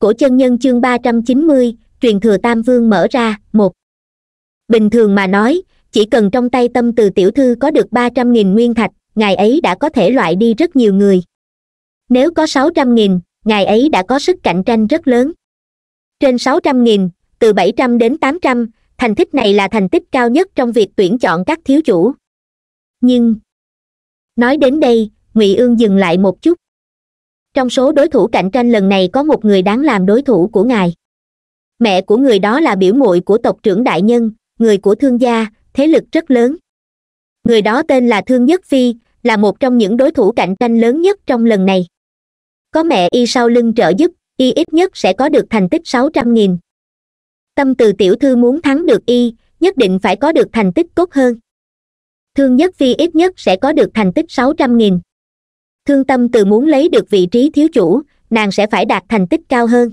cổ chân nhân chương ba trăm chín mươi truyền thừa tam vương mở ra một bình thường mà nói chỉ cần trong tay tâm từ tiểu thư có được ba trăm nghìn nguyên thạch ngài ấy đã có thể loại đi rất nhiều người nếu có sáu trăm nghìn ngài ấy đã có sức cạnh tranh rất lớn trên sáu trăm nghìn từ bảy trăm đến tám trăm thành tích này là thành tích cao nhất trong việc tuyển chọn các thiếu chủ nhưng nói đến đây ngụy ương dừng lại một chút trong số đối thủ cạnh tranh lần này có một người đáng làm đối thủ của ngài mẹ của người đó là biểu muội của tộc trưởng đại nhân người của thương gia thế lực rất lớn người đó tên là thương nhất phi là một trong những đối thủ cạnh tranh lớn nhất trong lần này có mẹ y sau lưng trợ giúp y ít nhất sẽ có được thành tích sáu trăm nghìn tâm từ tiểu thư muốn thắng được y nhất định phải có được thành tích tốt hơn thương nhất phi ít nhất sẽ có được thành tích sáu trăm nghìn thương tâm từ muốn lấy được vị trí thiếu chủ nàng sẽ phải đạt thành tích cao hơn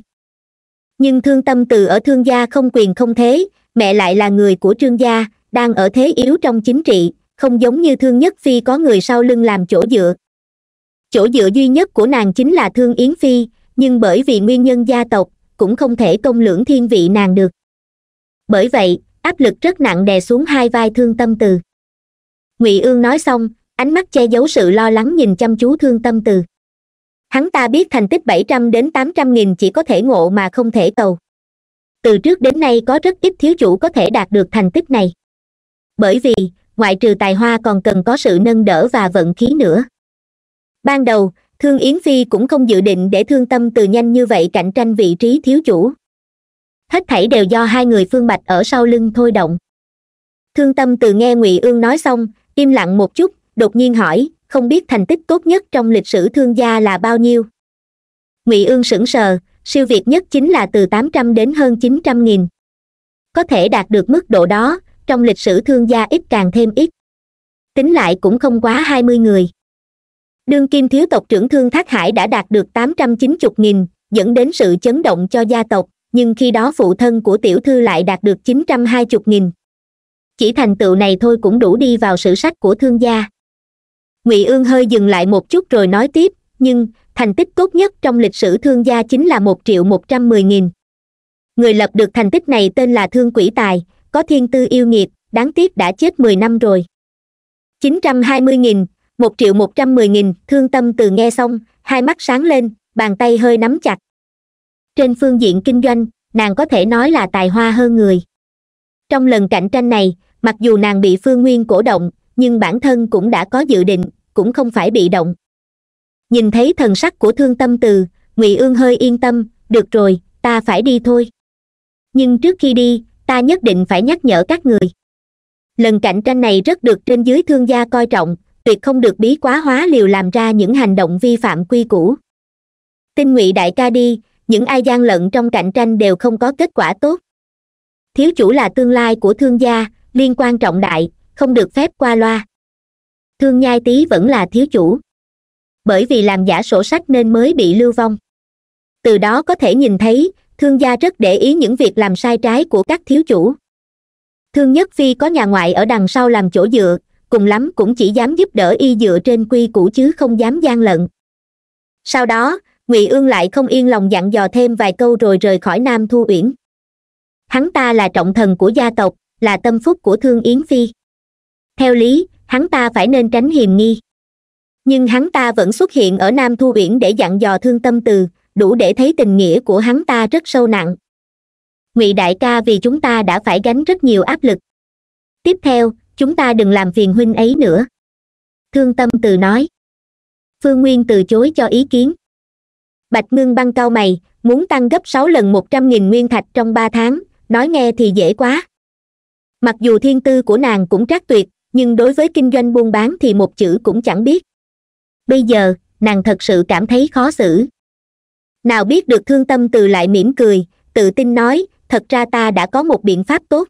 nhưng thương tâm từ ở thương gia không quyền không thế mẹ lại là người của trương gia đang ở thế yếu trong chính trị không giống như thương nhất phi có người sau lưng làm chỗ dựa chỗ dựa duy nhất của nàng chính là thương yến phi nhưng bởi vì nguyên nhân gia tộc cũng không thể công lưỡng thiên vị nàng được bởi vậy áp lực rất nặng đè xuống hai vai thương tâm từ ngụy ương nói xong ánh mắt che giấu sự lo lắng nhìn chăm chú thương tâm từ hắn ta biết thành tích bảy trăm đến tám trăm nghìn chỉ có thể ngộ mà không thể cầu từ trước đến nay có rất ít thiếu chủ có thể đạt được thành tích này bởi vì ngoại trừ tài hoa còn cần có sự nâng đỡ và vận khí nữa ban đầu thương yến phi cũng không dự định để thương tâm từ nhanh như vậy cạnh tranh vị trí thiếu chủ hết thảy đều do hai người phương bạch ở sau lưng thôi động thương tâm từ nghe ngụy ương nói xong im lặng một chút đột nhiên hỏi không biết thành tích tốt nhất trong lịch sử thương gia là bao nhiêu ngụy ương sững sờ siêu việt nhất chính là từ tám trăm đến hơn chín trăm nghìn có thể đạt được mức độ đó trong lịch sử thương gia ít càng thêm ít tính lại cũng không quá hai mươi người đương kim thiếu tộc trưởng thương thác hải đã đạt được tám trăm chín mươi nghìn dẫn đến sự chấn động cho gia tộc nhưng khi đó phụ thân của tiểu thư lại đạt được chín trăm hai mươi nghìn chỉ thành tựu này thôi cũng đủ đi vào sử sách của thương gia ngụy ương hơi dừng lại một chút rồi nói tiếp nhưng thành tích tốt nhất trong lịch sử thương gia chính là một triệu một trăm mười nghìn người lập được thành tích này tên là thương quỷ tài có thiên tư yêu nghiệp đáng tiếc đã chết mười năm rồi chín trăm hai mươi nghìn một triệu một trăm mười nghìn thương tâm từ nghe xong hai mắt sáng lên bàn tay hơi nắm chặt trên phương diện kinh doanh nàng có thể nói là tài hoa hơn người trong lần cạnh tranh này mặc dù nàng bị phương nguyên cổ động nhưng bản thân cũng đã có dự định cũng không phải bị động nhìn thấy thần sắc của thương tâm từ ngụy ương hơi yên tâm được rồi ta phải đi thôi nhưng trước khi đi ta nhất định phải nhắc nhở các người lần cạnh tranh này rất được trên dưới thương gia coi trọng tuyệt không được bí quá hóa liều làm ra những hành động vi phạm quy củ tin ngụy đại ca đi những ai gian lận trong cạnh tranh đều không có kết quả tốt thiếu chủ là tương lai của thương gia liên quan trọng đại không được phép qua loa thương nhai tý vẫn là thiếu chủ bởi vì làm giả sổ sách nên mới bị lưu vong từ đó có thể nhìn thấy thương gia rất để ý những việc làm sai trái của các thiếu chủ thương nhất phi có nhà ngoại ở đằng sau làm chỗ dựa cùng lắm cũng chỉ dám giúp đỡ y dựa trên quy củ chứ không dám gian lận sau đó ngụy ương lại không yên lòng dặn dò thêm vài câu rồi rời khỏi nam thu uyển hắn ta là trọng thần của gia tộc là tâm phúc của thương yến phi theo lý hắn ta phải nên tránh hiềm nghi nhưng hắn ta vẫn xuất hiện ở nam thu biển để dặn dò thương tâm từ đủ để thấy tình nghĩa của hắn ta rất sâu nặng ngụy đại ca vì chúng ta đã phải gánh rất nhiều áp lực tiếp theo chúng ta đừng làm phiền huynh ấy nữa thương tâm từ nói phương nguyên từ chối cho ý kiến bạch ngưng băng cao mày muốn tăng gấp sáu lần một trăm nghìn nguyên thạch trong ba tháng nói nghe thì dễ quá mặc dù thiên tư của nàng cũng trác tuyệt nhưng đối với kinh doanh buôn bán thì một chữ cũng chẳng biết bây giờ nàng thật sự cảm thấy khó xử nào biết được thương tâm từ lại mỉm cười tự tin nói thật ra ta đã có một biện pháp tốt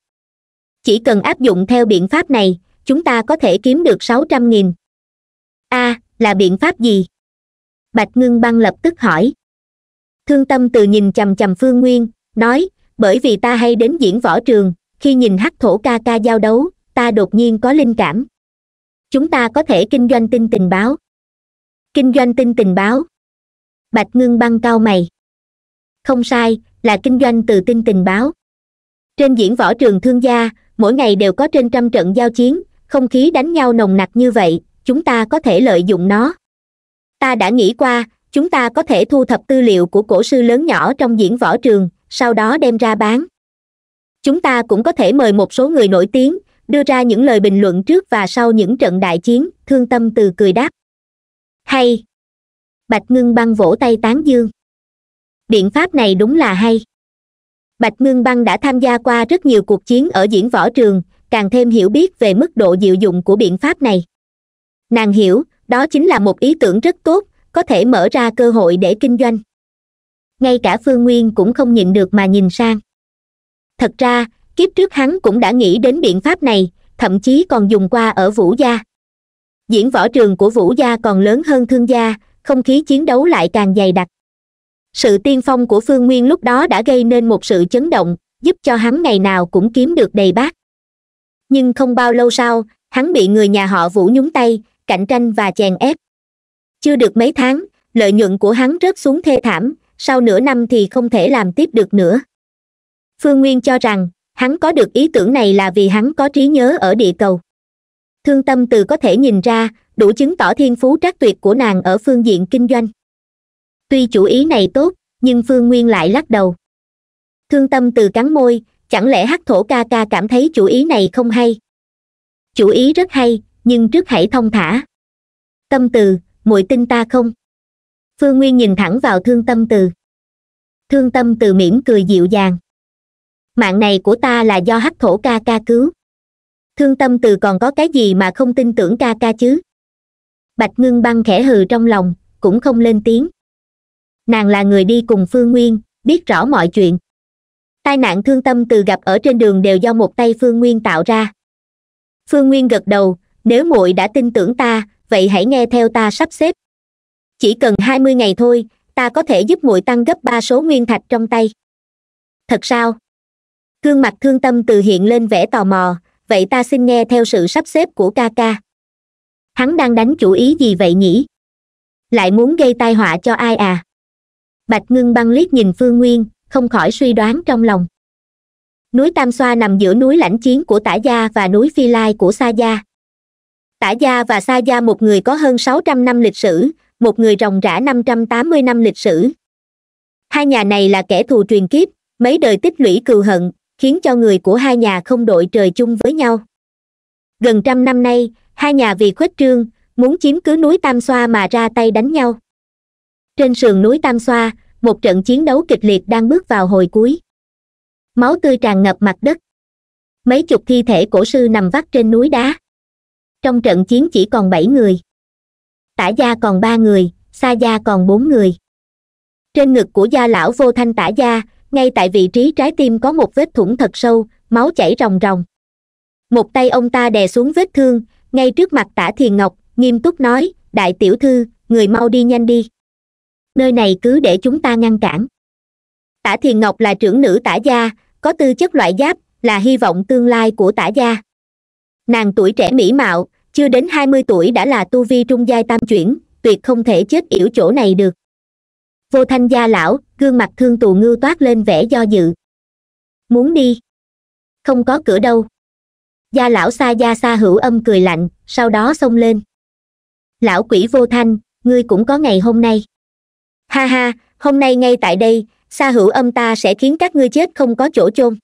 chỉ cần áp dụng theo biện pháp này chúng ta có thể kiếm được sáu trăm nghìn a là biện pháp gì bạch ngưng băng lập tức hỏi thương tâm từ nhìn chằm chằm phương nguyên nói bởi vì ta hay đến diễn võ trường khi nhìn hắc thổ ca ca giao đấu ta đột nhiên có linh cảm chúng ta có thể kinh doanh tin tình báo kinh doanh tin tình báo bạch ngưng băng cao mày không sai là kinh doanh từ tin tình báo trên diễn võ trường thương gia mỗi ngày đều có trên trăm trận giao chiến không khí đánh nhau nồng nặc như vậy chúng ta có thể lợi dụng nó ta đã nghĩ qua chúng ta có thể thu thập tư liệu của cổ sư lớn nhỏ trong diễn võ trường sau đó đem ra bán chúng ta cũng có thể mời một số người nổi tiếng đưa ra những lời bình luận trước và sau những trận đại chiến thương tâm từ cười đáp hay bạch ngưng băng vỗ tay tán dương biện pháp này đúng là hay bạch ngưng băng đã tham gia qua rất nhiều cuộc chiến ở diễn võ trường càng thêm hiểu biết về mức độ diệu dụng của biện pháp này nàng hiểu đó chính là một ý tưởng rất tốt có thể mở ra cơ hội để kinh doanh ngay cả phương nguyên cũng không nhịn được mà nhìn sang thật ra kiếp trước hắn cũng đã nghĩ đến biện pháp này thậm chí còn dùng qua ở vũ gia diễn võ trường của vũ gia còn lớn hơn thương gia không khí chiến đấu lại càng dày đặc sự tiên phong của phương nguyên lúc đó đã gây nên một sự chấn động giúp cho hắn ngày nào cũng kiếm được đầy bát nhưng không bao lâu sau hắn bị người nhà họ vũ nhúng tay cạnh tranh và chèn ép chưa được mấy tháng lợi nhuận của hắn rớt xuống thê thảm sau nửa năm thì không thể làm tiếp được nữa phương nguyên cho rằng hắn có được ý tưởng này là vì hắn có trí nhớ ở địa cầu thương tâm từ có thể nhìn ra đủ chứng tỏ thiên phú trác tuyệt của nàng ở phương diện kinh doanh tuy chủ ý này tốt nhưng phương nguyên lại lắc đầu thương tâm từ cắn môi chẳng lẽ hắc thổ ca ca cảm thấy chủ ý này không hay chủ ý rất hay nhưng trước hãy thông thả tâm từ muội tin ta không phương nguyên nhìn thẳng vào thương tâm từ thương tâm từ mỉm cười dịu dàng mạng này của ta là do hắc thổ ca ca cứu thương tâm từ còn có cái gì mà không tin tưởng ca ca chứ bạch ngưng băng khẽ hừ trong lòng cũng không lên tiếng nàng là người đi cùng phương nguyên biết rõ mọi chuyện tai nạn thương tâm từ gặp ở trên đường đều do một tay phương nguyên tạo ra phương nguyên gật đầu nếu muội đã tin tưởng ta vậy hãy nghe theo ta sắp xếp chỉ cần hai mươi ngày thôi ta có thể giúp muội tăng gấp ba số nguyên thạch trong tay thật sao gương mặt thương tâm từ hiện lên vẻ tò mò vậy ta xin nghe theo sự sắp xếp của ca ca hắn đang đánh chủ ý gì vậy nhỉ lại muốn gây tai họa cho ai à bạch ngưng băng liếc nhìn phương nguyên không khỏi suy đoán trong lòng núi tam xoa nằm giữa núi lãnh chiến của tả gia và núi phi lai của sa gia tả gia và sa gia một người có hơn sáu trăm năm lịch sử một người ròng rã năm trăm tám mươi năm lịch sử hai nhà này là kẻ thù truyền kiếp mấy đời tích lũy cừu hận khiến cho người của hai nhà không đội trời chung với nhau gần trăm năm nay hai nhà vì khuếch trương muốn chiếm cứ núi tam xoa mà ra tay đánh nhau trên sườn núi tam xoa một trận chiến đấu kịch liệt đang bước vào hồi cuối máu tươi tràn ngập mặt đất mấy chục thi thể cổ sư nằm vắt trên núi đá trong trận chiến chỉ còn bảy người tả gia còn ba người xa gia còn bốn người trên ngực của gia lão vô thanh tả gia ngay tại vị trí trái tim có một vết thủng thật sâu máu chảy ròng ròng một tay ông ta đè xuống vết thương ngay trước mặt tả thiền ngọc nghiêm túc nói đại tiểu thư người mau đi nhanh đi nơi này cứ để chúng ta ngăn cản tả thiền ngọc là trưởng nữ tả gia có tư chất loại giáp là hy vọng tương lai của tả gia nàng tuổi trẻ mỹ mạo chưa đến hai mươi tuổi đã là tu vi trung giai tam chuyển tuyệt không thể chết yểu chỗ này được vô thanh gia lão gương mặt thương tù ngưu toát lên vẻ do dự muốn đi không có cửa đâu gia lão xa gia xa hữu âm cười lạnh sau đó xông lên lão quỷ vô thanh ngươi cũng có ngày hôm nay ha ha hôm nay ngay tại đây xa hữu âm ta sẽ khiến các ngươi chết không có chỗ chôn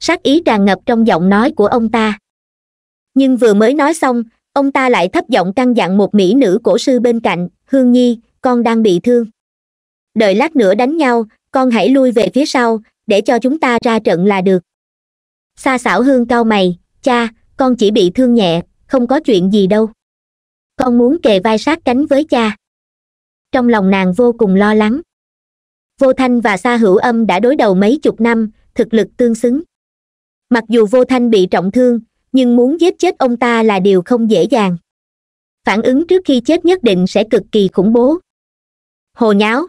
sát ý tràn ngập trong giọng nói của ông ta nhưng vừa mới nói xong ông ta lại thấp giọng căn dặn một mỹ nữ cổ sư bên cạnh hương nhi con đang bị thương đợi lát nữa đánh nhau con hãy lui về phía sau để cho chúng ta ra trận là được Sa xảo hương cao mày cha con chỉ bị thương nhẹ không có chuyện gì đâu con muốn kề vai sát cánh với cha trong lòng nàng vô cùng lo lắng vô thanh và sa hữu âm đã đối đầu mấy chục năm thực lực tương xứng mặc dù vô thanh bị trọng thương nhưng muốn giết chết ông ta là điều không dễ dàng phản ứng trước khi chết nhất định sẽ cực kỳ khủng bố hồ nháo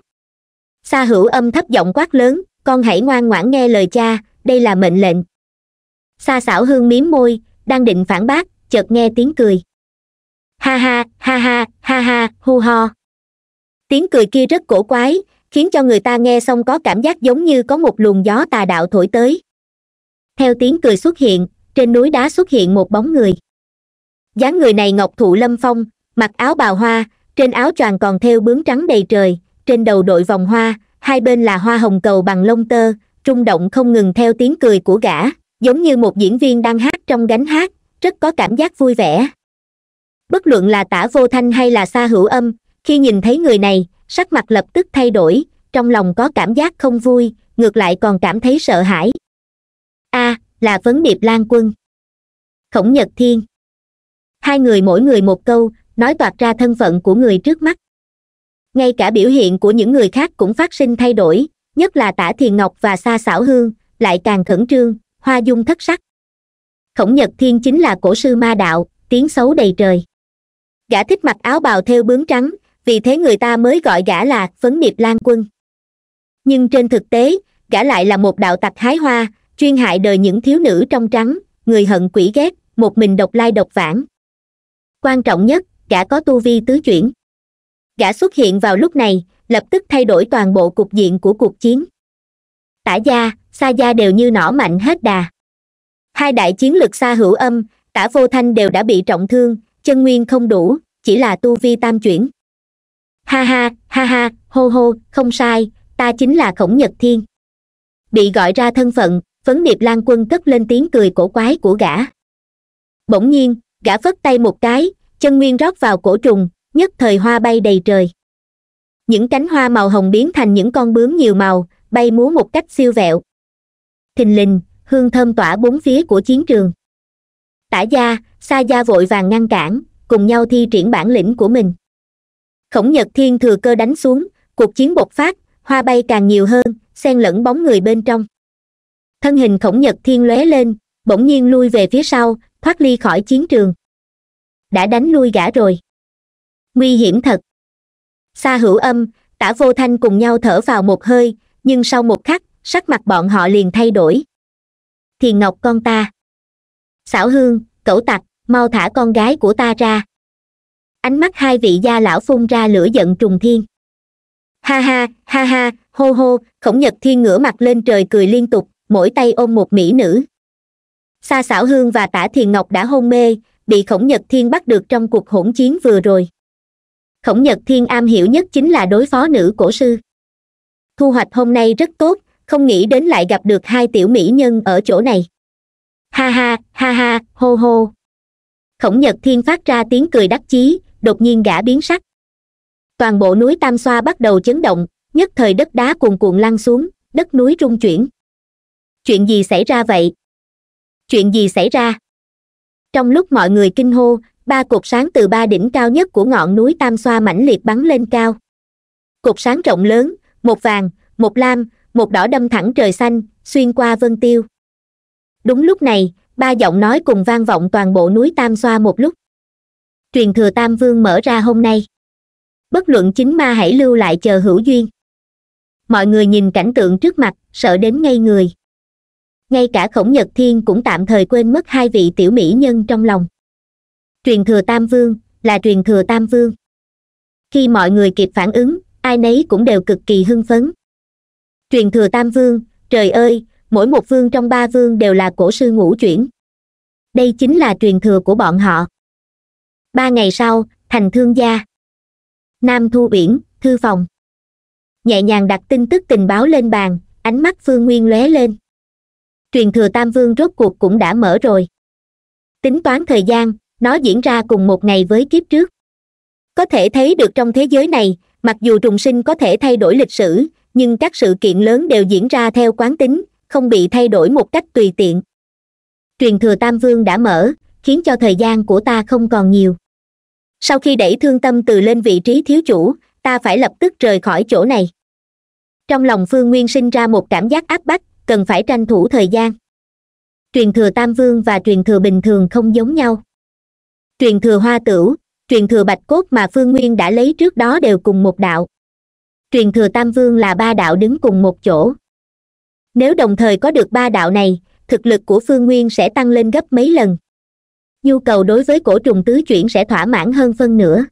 sa hữu âm thấp giọng quát lớn con hãy ngoan ngoãn nghe lời cha đây là mệnh lệnh sa xảo hương miếm môi đang định phản bác chợt nghe tiếng cười ha ha ha ha ha ha hu ho tiếng cười kia rất cổ quái khiến cho người ta nghe xong có cảm giác giống như có một luồng gió tà đạo thổi tới theo tiếng cười xuất hiện trên núi đá xuất hiện một bóng người dáng người này ngọc thụ lâm phong mặc áo bào hoa trên áo choàng còn theo bướm trắng đầy trời trên đầu đội vòng hoa hai bên là hoa hồng cầu bằng lông tơ trung động không ngừng theo tiếng cười của gã giống như một diễn viên đang hát trong gánh hát rất có cảm giác vui vẻ bất luận là tả vô thanh hay là xa hữu âm khi nhìn thấy người này sắc mặt lập tức thay đổi trong lòng có cảm giác không vui ngược lại còn cảm thấy sợ hãi a à, là vấn điệp lan quân khổng nhật thiên hai người mỗi người một câu nói toạc ra thân phận của người trước mắt ngay cả biểu hiện của những người khác cũng phát sinh thay đổi nhất là tả thiền ngọc và xa xảo hương lại càng khẩn trương hoa dung thất sắc khổng nhật thiên chính là cổ sư ma đạo tiếng xấu đầy trời gã thích mặc áo bào theo bướm trắng vì thế người ta mới gọi gã là phấn điệp lan quân nhưng trên thực tế gã lại là một đạo tặc hái hoa chuyên hại đời những thiếu nữ trong trắng người hận quỷ ghét một mình độc lai độc vãng quan trọng nhất gã có tu vi tứ chuyển gã xuất hiện vào lúc này lập tức thay đổi toàn bộ cục diện của cuộc chiến tả gia xa gia đều như nỏ mạnh hết đà hai đại chiến lực xa hữu âm tả vô thanh đều đã bị trọng thương chân nguyên không đủ chỉ là tu vi tam chuyển ha ha ha ha hô hô không sai ta chính là khổng nhật thiên bị gọi ra thân phận phấn điệp lan quân cất lên tiếng cười cổ quái của gã bỗng nhiên gã phất tay một cái chân nguyên rót vào cổ trùng nhất thời hoa bay đầy trời những cánh hoa màu hồng biến thành những con bướm nhiều màu bay múa một cách siêu vẹo thình lình hương thơm tỏa bốn phía của chiến trường tả gia sa gia vội vàng ngăn cản cùng nhau thi triển bản lĩnh của mình khổng nhật thiên thừa cơ đánh xuống cuộc chiến bộc phát hoa bay càng nhiều hơn xen lẫn bóng người bên trong thân hình khổng nhật thiên lóe lên bỗng nhiên lui về phía sau thoát ly khỏi chiến trường đã đánh lui gã rồi nguy hiểm thật xa hữu âm tả vô thanh cùng nhau thở vào một hơi nhưng sau một khắc sắc mặt bọn họ liền thay đổi Thiền ngọc con ta xảo hương cẩu tặc mau thả con gái của ta ra ánh mắt hai vị gia lão phun ra lửa giận trùng thiên ha ha ha ha hô hô khổng nhật thiên ngửa mặt lên trời cười liên tục mỗi tay ôm một mỹ nữ Sa xảo hương và tả thiền ngọc đã hôn mê bị khổng nhật thiên bắt được trong cuộc hỗn chiến vừa rồi khổng nhật thiên am hiểu nhất chính là đối phó nữ cổ sư thu hoạch hôm nay rất tốt không nghĩ đến lại gặp được hai tiểu mỹ nhân ở chỗ này ha ha ha ha hô hô khổng nhật thiên phát ra tiếng cười đắc chí đột nhiên gã biến sắc toàn bộ núi tam xoa bắt đầu chấn động nhất thời đất đá cuồn cuộn lăn xuống đất núi rung chuyển chuyện gì xảy ra vậy chuyện gì xảy ra trong lúc mọi người kinh hô ba cột sáng từ ba đỉnh cao nhất của ngọn núi tam xoa mãnh liệt bắn lên cao cột sáng rộng lớn một vàng một lam một đỏ đâm thẳng trời xanh xuyên qua vân tiêu đúng lúc này ba giọng nói cùng vang vọng toàn bộ núi tam xoa một lúc truyền thừa tam vương mở ra hôm nay bất luận chính ma hãy lưu lại chờ hữu duyên mọi người nhìn cảnh tượng trước mặt sợ đến ngay người ngay cả khổng nhật thiên cũng tạm thời quên mất hai vị tiểu mỹ nhân trong lòng truyền thừa tam vương là truyền thừa tam vương khi mọi người kịp phản ứng ai nấy cũng đều cực kỳ hưng phấn truyền thừa tam vương trời ơi mỗi một vương trong ba vương đều là cổ sư ngũ chuyển đây chính là truyền thừa của bọn họ ba ngày sau thành thương gia nam thu biển thư phòng nhẹ nhàng đặt tin tức tình báo lên bàn ánh mắt phương nguyên lóe lên truyền thừa tam vương rốt cuộc cũng đã mở rồi tính toán thời gian nó diễn ra cùng một ngày với kiếp trước có thể thấy được trong thế giới này mặc dù trùng sinh có thể thay đổi lịch sử nhưng các sự kiện lớn đều diễn ra theo quán tính không bị thay đổi một cách tùy tiện truyền thừa tam vương đã mở khiến cho thời gian của ta không còn nhiều sau khi đẩy thương tâm từ lên vị trí thiếu chủ ta phải lập tức rời khỏi chỗ này trong lòng phương nguyên sinh ra một cảm giác áp bách cần phải tranh thủ thời gian truyền thừa tam vương và truyền thừa bình thường không giống nhau truyền thừa hoa tửu truyền thừa bạch cốt mà phương nguyên đã lấy trước đó đều cùng một đạo truyền thừa tam vương là ba đạo đứng cùng một chỗ nếu đồng thời có được ba đạo này thực lực của phương nguyên sẽ tăng lên gấp mấy lần nhu cầu đối với cổ trùng tứ chuyển sẽ thỏa mãn hơn phân nửa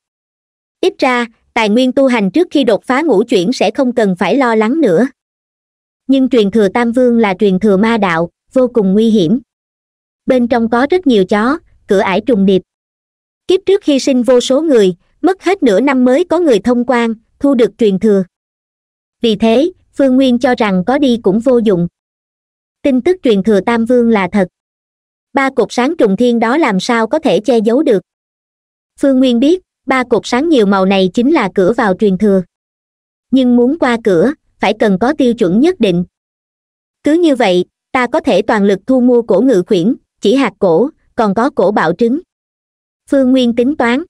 ít ra tài nguyên tu hành trước khi đột phá ngũ chuyển sẽ không cần phải lo lắng nữa nhưng truyền thừa tam vương là truyền thừa ma đạo vô cùng nguy hiểm bên trong có rất nhiều chó cửa ải trùng điệp kiếp trước hy sinh vô số người mất hết nửa năm mới có người thông quan thu được truyền thừa vì thế phương nguyên cho rằng có đi cũng vô dụng tin tức truyền thừa tam vương là thật ba cột sáng trùng thiên đó làm sao có thể che giấu được phương nguyên biết ba cột sáng nhiều màu này chính là cửa vào truyền thừa nhưng muốn qua cửa phải cần có tiêu chuẩn nhất định cứ như vậy ta có thể toàn lực thu mua cổ ngự khuyển chỉ hạt cổ còn có cổ bạo trứng phương nguyên tính toán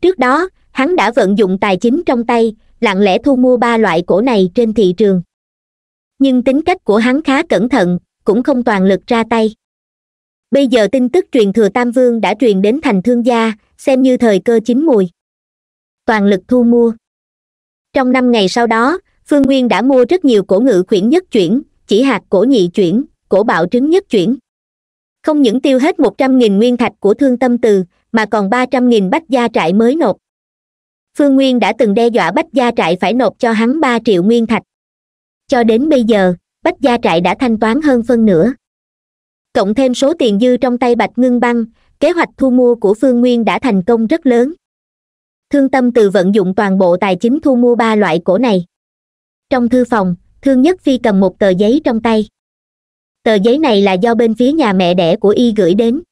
trước đó hắn đã vận dụng tài chính trong tay lặng lẽ thu mua ba loại cổ này trên thị trường nhưng tính cách của hắn khá cẩn thận cũng không toàn lực ra tay bây giờ tin tức truyền thừa tam vương đã truyền đến thành thương gia xem như thời cơ chín mùi toàn lực thu mua trong năm ngày sau đó phương nguyên đã mua rất nhiều cổ ngự khuyển nhất chuyển chỉ hạt cổ nhị chuyển cổ bạo trứng nhất chuyển không những tiêu hết một trăm nghìn nguyên thạch của thương tâm từ mà còn ba trăm nghìn bách gia trại mới nộp phương nguyên đã từng đe dọa bách gia trại phải nộp cho hắn ba triệu nguyên thạch cho đến bây giờ bách gia trại đã thanh toán hơn phân nửa cộng thêm số tiền dư trong tay bạch ngưng băng kế hoạch thu mua của phương nguyên đã thành công rất lớn thương tâm từ vận dụng toàn bộ tài chính thu mua ba loại cổ này trong thư phòng thương nhất phi cầm một tờ giấy trong tay tờ giấy này là do bên phía nhà mẹ đẻ của y gửi đến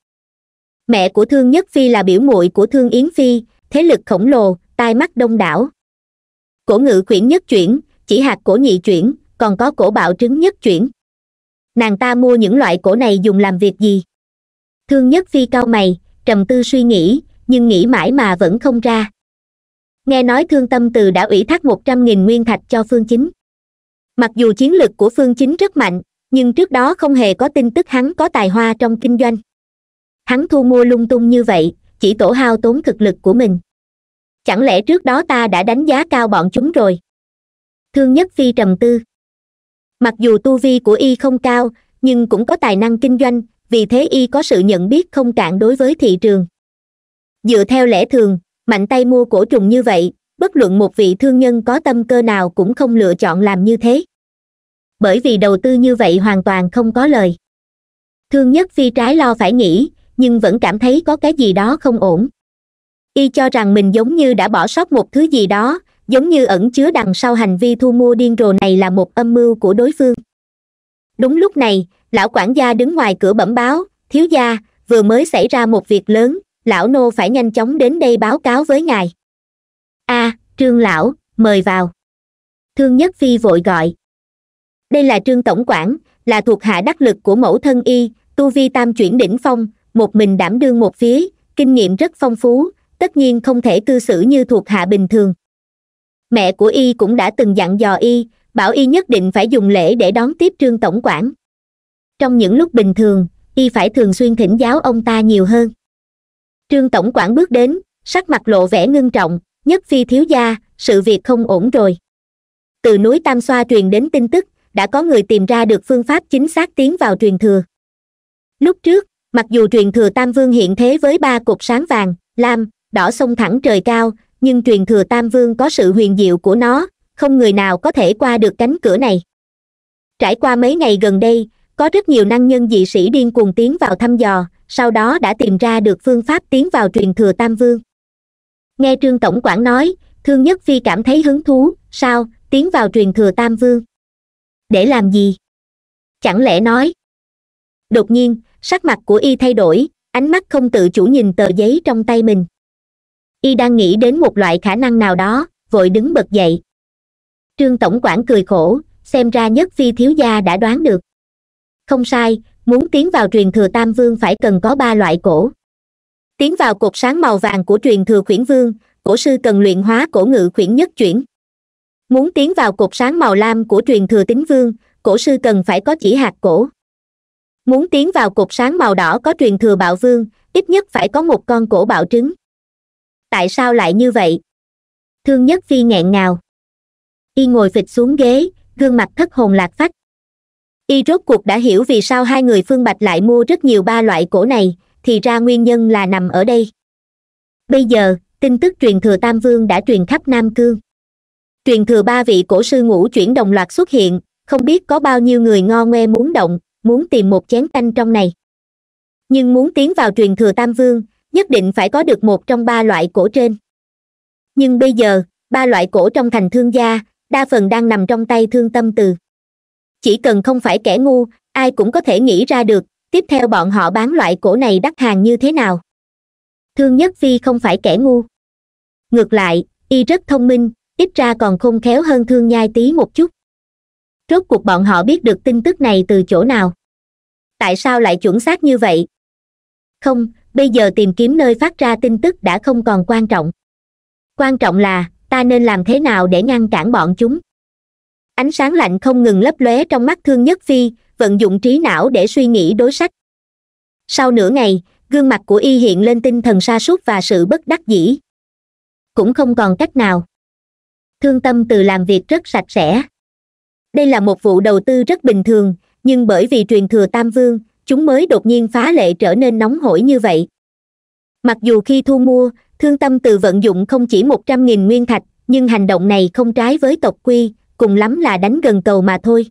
mẹ của thương nhất phi là biểu muội của thương yến phi thế lực khổng lồ tai mắt đông đảo cổ ngự quyển nhất chuyển chỉ hạt cổ nhị chuyển còn có cổ bạo trứng nhất chuyển nàng ta mua những loại cổ này dùng làm việc gì thương nhất phi cau mày trầm tư suy nghĩ nhưng nghĩ mãi mà vẫn không ra nghe nói thương tâm từ đã ủy thác một trăm nghìn nguyên thạch cho phương chính mặc dù chiến lực của phương chính rất mạnh nhưng trước đó không hề có tin tức hắn có tài hoa trong kinh doanh hắn thu mua lung tung như vậy chỉ tổ hao tốn thực lực của mình chẳng lẽ trước đó ta đã đánh giá cao bọn chúng rồi thương nhất phi trầm tư mặc dù tu vi của y không cao nhưng cũng có tài năng kinh doanh vì thế y có sự nhận biết không cạn đối với thị trường dựa theo lẽ thường mạnh tay mua cổ trùng như vậy bất luận một vị thương nhân có tâm cơ nào cũng không lựa chọn làm như thế bởi vì đầu tư như vậy hoàn toàn không có lời thương nhất phi trái lo phải nghĩ nhưng vẫn cảm thấy có cái gì đó không ổn y cho rằng mình giống như đã bỏ sót một thứ gì đó giống như ẩn chứa đằng sau hành vi thu mua điên rồ này là một âm mưu của đối phương đúng lúc này lão quản gia đứng ngoài cửa bẩm báo thiếu gia vừa mới xảy ra một việc lớn lão nô phải nhanh chóng đến đây báo cáo với ngài a à, trương lão mời vào thương nhất phi vội gọi đây là trương tổng quản là thuộc hạ đắc lực của mẫu thân y tu vi tam chuyển đỉnh phong một mình đảm đương một phía kinh nghiệm rất phong phú tất nhiên không thể cư xử như thuộc hạ bình thường mẹ của y cũng đã từng dặn dò y bảo y nhất định phải dùng lễ để đón tiếp trương tổng quản trong những lúc bình thường y phải thường xuyên thỉnh giáo ông ta nhiều hơn trương tổng quản bước đến sắc mặt lộ vẻ ngưng trọng nhất phi thiếu gia sự việc không ổn rồi từ núi tam xoa truyền đến tin tức đã có người tìm ra được phương pháp chính xác tiến vào truyền thừa lúc trước mặc dù truyền thừa tam vương hiện thế với ba cột sáng vàng lam đỏ sông thẳng trời cao nhưng truyền thừa tam vương có sự huyền diệu của nó không người nào có thể qua được cánh cửa này trải qua mấy ngày gần đây có rất nhiều năng nhân dị sĩ điên cuồng tiến vào thăm dò sau đó đã tìm ra được phương pháp tiến vào truyền thừa tam vương nghe trương tổng quản nói thương nhất phi cảm thấy hứng thú sao tiến vào truyền thừa tam vương để làm gì chẳng lẽ nói đột nhiên sắc mặt của y thay đổi ánh mắt không tự chủ nhìn tờ giấy trong tay mình y đang nghĩ đến một loại khả năng nào đó vội đứng bật dậy trương tổng quản cười khổ xem ra nhất phi thiếu gia đã đoán được không sai muốn tiến vào truyền thừa tam vương phải cần có ba loại cổ tiến vào cột sáng màu vàng của truyền thừa khuyển vương cổ sư cần luyện hóa cổ ngự khuyển nhất chuyển muốn tiến vào cột sáng màu lam của truyền thừa tính vương cổ sư cần phải có chỉ hạt cổ muốn tiến vào cột sáng màu đỏ có truyền thừa bạo vương ít nhất phải có một con cổ bạo trứng tại sao lại như vậy thương nhất phi nghẹn ngào y ngồi phịch xuống ghế gương mặt thất hồn lạc phách y rốt cuộc đã hiểu vì sao hai người phương bạch lại mua rất nhiều ba loại cổ này thì ra nguyên nhân là nằm ở đây bây giờ tin tức truyền thừa tam vương đã truyền khắp nam cương truyền thừa ba vị cổ sư ngũ chuyển đồng loạt xuất hiện không biết có bao nhiêu người ngon ngoe muốn động muốn tìm một chén canh trong này nhưng muốn tiến vào truyền thừa tam vương nhất định phải có được một trong ba loại cổ trên nhưng bây giờ ba loại cổ trong thành thương gia đa phần đang nằm trong tay thương tâm từ chỉ cần không phải kẻ ngu ai cũng có thể nghĩ ra được tiếp theo bọn họ bán loại cổ này đắt hàng như thế nào thương nhất phi không phải kẻ ngu ngược lại y rất thông minh ít ra còn khôn khéo hơn thương nhai tí một chút rốt cuộc bọn họ biết được tin tức này từ chỗ nào tại sao lại chuẩn xác như vậy không bây giờ tìm kiếm nơi phát ra tin tức đã không còn quan trọng quan trọng là ta nên làm thế nào để ngăn cản bọn chúng ánh sáng lạnh không ngừng lấp lóe trong mắt thương nhất phi vận dụng trí não để suy nghĩ đối sách sau nửa ngày gương mặt của y hiện lên tinh thần sa sút và sự bất đắc dĩ cũng không còn cách nào thương tâm từ làm việc rất sạch sẽ đây là một vụ đầu tư rất bình thường nhưng bởi vì truyền thừa tam vương chúng mới đột nhiên phá lệ trở nên nóng hổi như vậy mặc dù khi thu mua thương tâm từ vận dụng không chỉ một trăm nghìn nguyên thạch nhưng hành động này không trái với tộc quy cùng lắm là đánh gần cầu mà thôi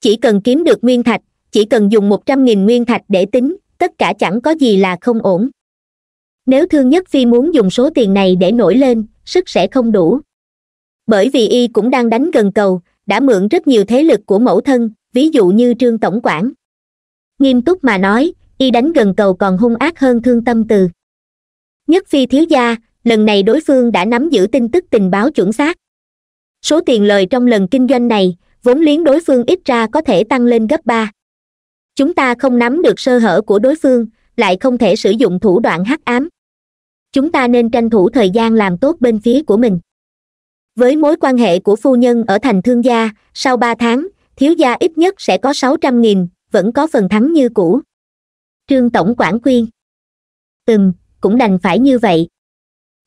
chỉ cần kiếm được nguyên thạch chỉ cần dùng một trăm nghìn nguyên thạch để tính tất cả chẳng có gì là không ổn nếu thương nhất phi muốn dùng số tiền này để nổi lên sức sẽ không đủ bởi vì y cũng đang đánh gần cầu đã mượn rất nhiều thế lực của mẫu thân ví dụ như trương tổng quản nghiêm túc mà nói y đánh gần cầu còn hung ác hơn thương tâm từ nhất phi thiếu gia lần này đối phương đã nắm giữ tin tức tình báo chuẩn xác số tiền lời trong lần kinh doanh này vốn liếng đối phương ít ra có thể tăng lên gấp ba chúng ta không nắm được sơ hở của đối phương lại không thể sử dụng thủ đoạn hắc ám chúng ta nên tranh thủ thời gian làm tốt bên phía của mình với mối quan hệ của phu nhân ở thành thương gia sau ba tháng thiếu gia ít nhất sẽ có sáu trăm nghìn vẫn có phần thắng như cũ trương tổng quản khuyên từng cũng đành phải như vậy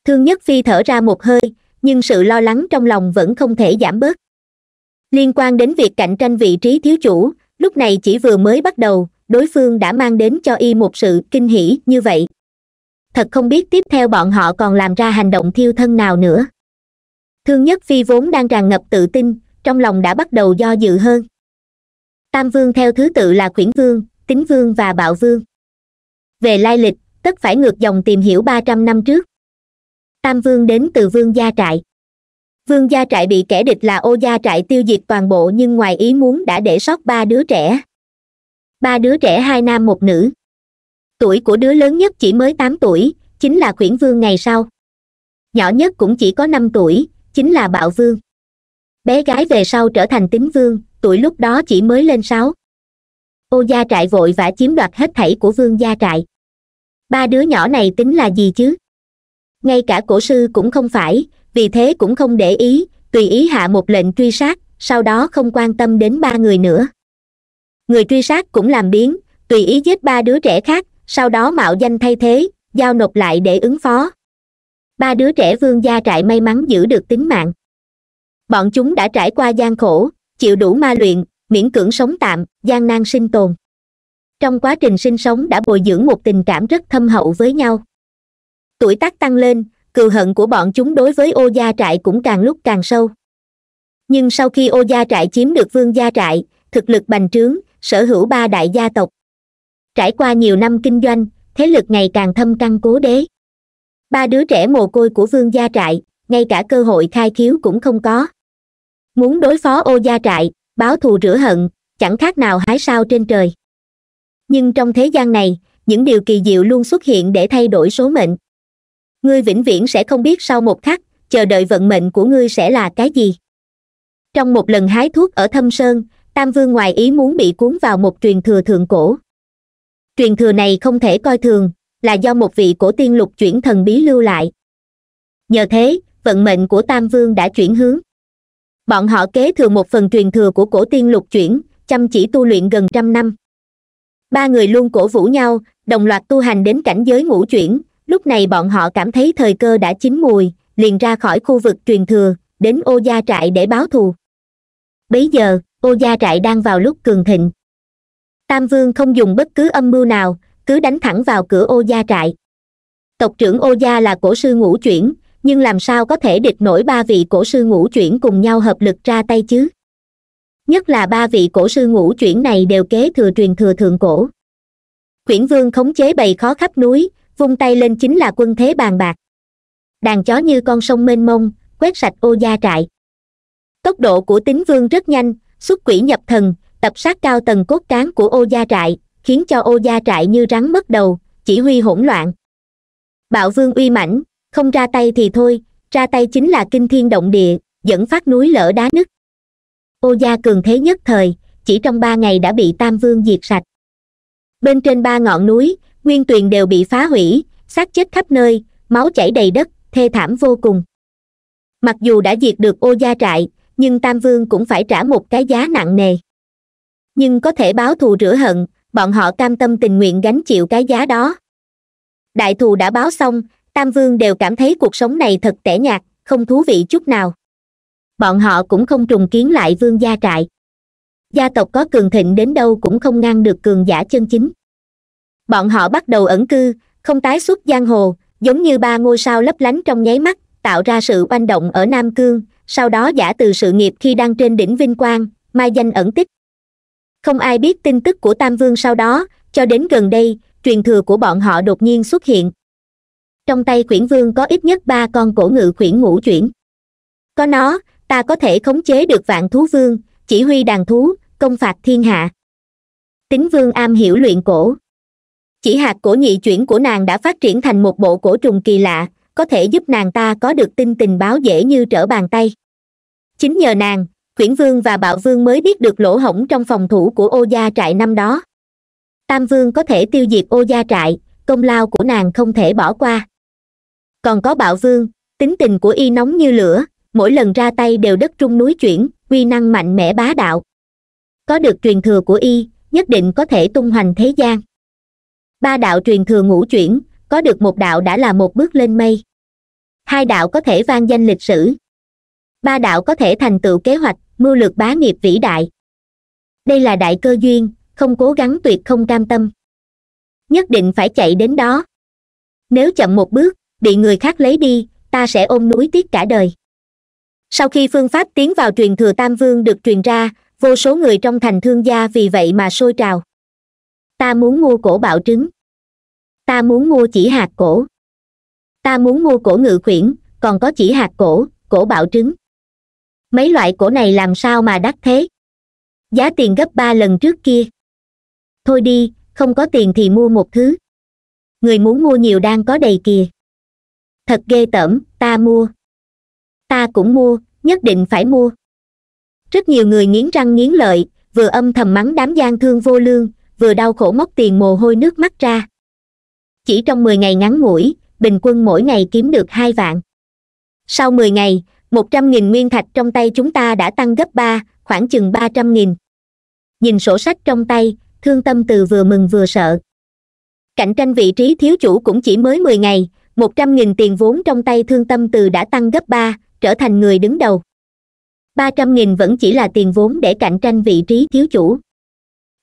thương nhất phi thở ra một hơi nhưng sự lo lắng trong lòng vẫn không thể giảm bớt liên quan đến việc cạnh tranh vị trí thiếu chủ lúc này chỉ vừa mới bắt đầu đối phương đã mang đến cho y một sự kinh hỉ như vậy thật không biết tiếp theo bọn họ còn làm ra hành động thiêu thân nào nữa thương nhất phi vốn đang tràn ngập tự tin trong lòng đã bắt đầu do dự hơn tam vương theo thứ tự là quyển vương tín vương và bạo vương về lai lịch tất phải ngược dòng tìm hiểu ba trăm năm trước tam vương đến từ vương gia trại vương gia trại bị kẻ địch là ô gia trại tiêu diệt toàn bộ nhưng ngoài ý muốn đã để sót ba đứa trẻ ba đứa trẻ hai nam một nữ tuổi của đứa lớn nhất chỉ mới tám tuổi chính là quyển vương ngày sau nhỏ nhất cũng chỉ có năm tuổi chính là bạo vương bé gái về sau trở thành tín vương tuổi lúc đó chỉ mới lên sáu ô gia trại vội vã chiếm đoạt hết thảy của vương gia trại ba đứa nhỏ này tính là gì chứ ngay cả cổ sư cũng không phải vì thế cũng không để ý tùy ý hạ một lệnh truy sát sau đó không quan tâm đến ba người nữa người truy sát cũng làm biến tùy ý giết ba đứa trẻ khác sau đó mạo danh thay thế giao nộp lại để ứng phó ba đứa trẻ vương gia trại may mắn giữ được tính mạng bọn chúng đã trải qua gian khổ chịu đủ ma luyện miễn cưỡng sống tạm gian nan sinh tồn trong quá trình sinh sống đã bồi dưỡng một tình cảm rất thâm hậu với nhau tuổi tác tăng lên cừu hận của bọn chúng đối với ô gia trại cũng càng lúc càng sâu nhưng sau khi ô gia trại chiếm được vương gia trại thực lực bành trướng sở hữu ba đại gia tộc trải qua nhiều năm kinh doanh thế lực ngày càng thâm căn cố đế ba đứa trẻ mồ côi của vương gia trại ngay cả cơ hội khai khiếu cũng không có muốn đối phó ô gia trại báo thù rửa hận chẳng khác nào hái sao trên trời nhưng trong thế gian này những điều kỳ diệu luôn xuất hiện để thay đổi số mệnh ngươi vĩnh viễn sẽ không biết sau một khắc chờ đợi vận mệnh của ngươi sẽ là cái gì trong một lần hái thuốc ở thâm sơn tam vương ngoài ý muốn bị cuốn vào một truyền thừa thượng cổ truyền thừa này không thể coi thường là do một vị cổ tiên lục chuyển thần bí lưu lại nhờ thế vận mệnh của tam vương đã chuyển hướng bọn họ kế thừa một phần truyền thừa của cổ tiên lục chuyển chăm chỉ tu luyện gần trăm năm ba người luôn cổ vũ nhau đồng loạt tu hành đến cảnh giới ngũ chuyển lúc này bọn họ cảm thấy thời cơ đã chín mùi liền ra khỏi khu vực truyền thừa đến ô gia trại để báo thù bây giờ ô gia trại đang vào lúc cường thịnh tam vương không dùng bất cứ âm mưu nào cứ đánh thẳng vào cửa ô gia trại tộc trưởng ô gia là cổ sư ngũ chuyển nhưng làm sao có thể địch nổi ba vị cổ sư ngũ chuyển cùng nhau hợp lực ra tay chứ nhất là ba vị cổ sư ngũ chuyển này đều kế thừa truyền thừa thượng cổ quyển vương khống chế bầy khó khắp núi vung tay lên chính là quân thế bàn bạc đàn chó như con sông mênh mông quét sạch ô gia trại tốc độ của tín vương rất nhanh xuất quỷ nhập thần tập sát cao tầng cốt cán của ô gia trại khiến cho ô gia trại như rắn mất đầu chỉ huy hỗn loạn bạo vương uy mãnh không ra tay thì thôi ra tay chính là kinh thiên động địa dẫn phát núi lở đá nứt ô gia cường thế nhất thời chỉ trong ba ngày đã bị tam vương diệt sạch bên trên ba ngọn núi nguyên tuyền đều bị phá hủy xác chết khắp nơi máu chảy đầy đất thê thảm vô cùng mặc dù đã diệt được ô gia trại nhưng tam vương cũng phải trả một cái giá nặng nề nhưng có thể báo thù rửa hận bọn họ cam tâm tình nguyện gánh chịu cái giá đó đại thù đã báo xong tam vương đều cảm thấy cuộc sống này thật tẻ nhạt không thú vị chút nào bọn họ cũng không trùng kiến lại vương gia trại gia tộc có cường thịnh đến đâu cũng không ngăn được cường giả chân chính bọn họ bắt đầu ẩn cư không tái xuất giang hồ giống như ba ngôi sao lấp lánh trong nháy mắt tạo ra sự oanh động ở nam cương sau đó giả từ sự nghiệp khi đang trên đỉnh vinh quang mai danh ẩn tích không ai biết tin tức của tam vương sau đó cho đến gần đây truyền thừa của bọn họ đột nhiên xuất hiện trong tay khuyển vương có ít nhất ba con cổ ngự khuyển ngũ chuyển có nó ta có thể khống chế được vạn thú vương chỉ huy đàn thú công phạt thiên hạ tính vương am hiểu luyện cổ chỉ hạt cổ nhị chuyển của nàng đã phát triển thành một bộ cổ trùng kỳ lạ có thể giúp nàng ta có được tin tình báo dễ như trở bàn tay chính nhờ nàng quyển vương và bạo vương mới biết được lỗ hổng trong phòng thủ của ô gia trại năm đó tam vương có thể tiêu diệt ô gia trại công lao của nàng không thể bỏ qua còn có bạo vương tính tình của y nóng như lửa mỗi lần ra tay đều đất trung núi chuyển uy năng mạnh mẽ bá đạo có được truyền thừa của y nhất định có thể tung hoành thế gian ba đạo truyền thừa ngũ chuyển có được một đạo đã là một bước lên mây hai đạo có thể vang danh lịch sử ba đạo có thể thành tựu kế hoạch mưu lược bá nghiệp vĩ đại đây là đại cơ duyên không cố gắng tuyệt không cam tâm nhất định phải chạy đến đó nếu chậm một bước bị người khác lấy đi ta sẽ ôm núi tiếc cả đời sau khi phương pháp tiến vào truyền thừa tam vương được truyền ra vô số người trong thành thương gia vì vậy mà sôi trào ta muốn mua cổ bạo trứng ta muốn mua chỉ hạt cổ ta muốn mua cổ ngự khuyển còn có chỉ hạt cổ cổ bạo trứng mấy loại cổ này làm sao mà đắt thế giá tiền gấp ba lần trước kia thôi đi không có tiền thì mua một thứ người muốn mua nhiều đang có đầy kìa thật ghê tởm ta mua ta cũng mua nhất định phải mua rất nhiều người nghiến răng nghiến lợi vừa âm thầm mắng đám gian thương vô lương vừa đau khổ móc tiền mồ hôi nước mắt ra chỉ trong mười ngày ngắn ngủi bình quân mỗi ngày kiếm được hai vạn sau mười ngày một trăm nghìn nguyên thạch trong tay chúng ta đã tăng gấp ba khoảng chừng ba trăm nghìn nhìn sổ sách trong tay thương tâm từ vừa mừng vừa sợ cạnh tranh vị trí thiếu chủ cũng chỉ mới mười ngày một trăm nghìn tiền vốn trong tay thương tâm từ đã tăng gấp ba trở thành người đứng đầu ba trăm nghìn vẫn chỉ là tiền vốn để cạnh tranh vị trí thiếu chủ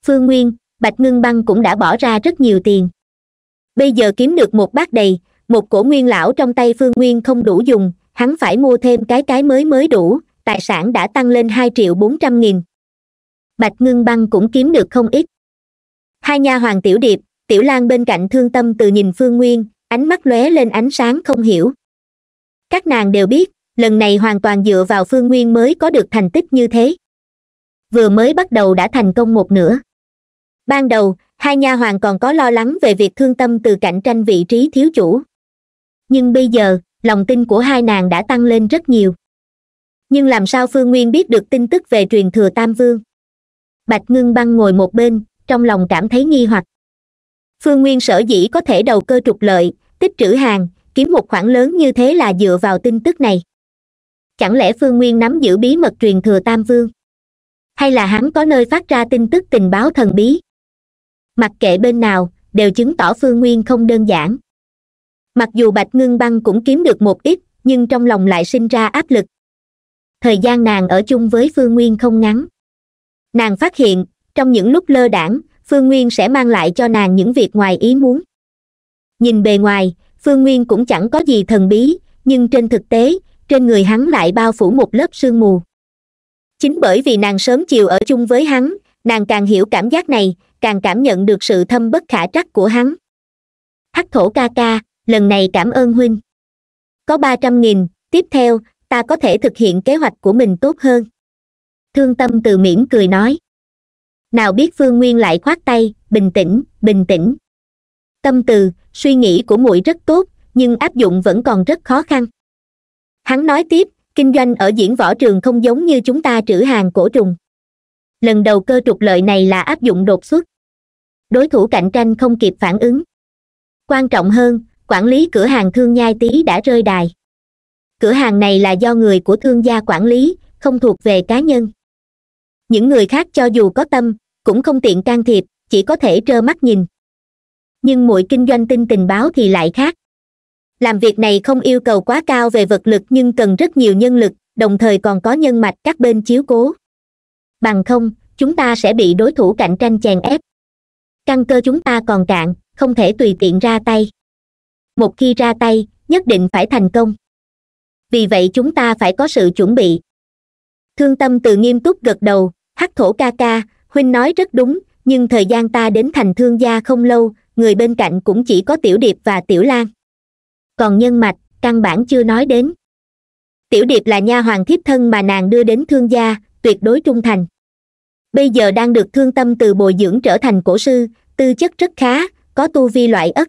phương nguyên bạch ngưng băng cũng đã bỏ ra rất nhiều tiền bây giờ kiếm được một bát đầy một cổ nguyên lão trong tay phương nguyên không đủ dùng hắn phải mua thêm cái cái mới mới đủ tài sản đã tăng lên hai triệu bốn trăm nghìn bạch ngưng băng cũng kiếm được không ít hai nha hoàng tiểu điệp tiểu lan bên cạnh thương tâm từ nhìn phương nguyên ánh mắt lóe lên ánh sáng không hiểu các nàng đều biết lần này hoàn toàn dựa vào phương nguyên mới có được thành tích như thế vừa mới bắt đầu đã thành công một nửa ban đầu hai nha hoàn còn có lo lắng về việc thương tâm từ cạnh tranh vị trí thiếu chủ nhưng bây giờ lòng tin của hai nàng đã tăng lên rất nhiều nhưng làm sao phương nguyên biết được tin tức về truyền thừa tam vương bạch ngưng băng ngồi một bên trong lòng cảm thấy nghi hoặc phương nguyên sở dĩ có thể đầu cơ trục lợi tích trữ hàng kiếm một khoản lớn như thế là dựa vào tin tức này chẳng lẽ phương nguyên nắm giữ bí mật truyền thừa tam vương hay là hắn có nơi phát ra tin tức tình báo thần bí mặc kệ bên nào đều chứng tỏ phương nguyên không đơn giản mặc dù bạch ngưng băng cũng kiếm được một ít nhưng trong lòng lại sinh ra áp lực thời gian nàng ở chung với phương nguyên không ngắn nàng phát hiện trong những lúc lơ đảng phương nguyên sẽ mang lại cho nàng những việc ngoài ý muốn nhìn bề ngoài phương nguyên cũng chẳng có gì thần bí nhưng trên thực tế trên người hắn lại bao phủ một lớp sương mù chính bởi vì nàng sớm chiều ở chung với hắn nàng càng hiểu cảm giác này càng cảm nhận được sự thâm bất khả trắc của hắn hắc thổ ca ca lần này cảm ơn huynh có ba trăm nghìn tiếp theo ta có thể thực hiện kế hoạch của mình tốt hơn thương tâm từ mỉm cười nói nào biết phương nguyên lại khoát tay bình tĩnh bình tĩnh tâm từ suy nghĩ của muội rất tốt nhưng áp dụng vẫn còn rất khó khăn hắn nói tiếp kinh doanh ở diễn võ trường không giống như chúng ta trữ hàng cổ trùng lần đầu cơ trục lợi này là áp dụng đột xuất đối thủ cạnh tranh không kịp phản ứng quan trọng hơn quản lý cửa hàng thương nhai tý đã rơi đài cửa hàng này là do người của thương gia quản lý không thuộc về cá nhân những người khác cho dù có tâm cũng không tiện can thiệp chỉ có thể trơ mắt nhìn nhưng muội kinh doanh tin tình báo thì lại khác làm việc này không yêu cầu quá cao về vật lực nhưng cần rất nhiều nhân lực đồng thời còn có nhân mạch các bên chiếu cố bằng không chúng ta sẽ bị đối thủ cạnh tranh chèn ép căn cơ chúng ta còn cạn không thể tùy tiện ra tay một khi ra tay nhất định phải thành công vì vậy chúng ta phải có sự chuẩn bị thương tâm từ nghiêm túc gật đầu hắc thổ ca ca huynh nói rất đúng nhưng thời gian ta đến thành thương gia không lâu người bên cạnh cũng chỉ có tiểu điệp và tiểu lan còn nhân mạch căn bản chưa nói đến tiểu điệp là nha hoàng thiếp thân mà nàng đưa đến thương gia tuyệt đối trung thành bây giờ đang được thương tâm từ bồi dưỡng trở thành cổ sư tư chất rất khá có tu vi loại ất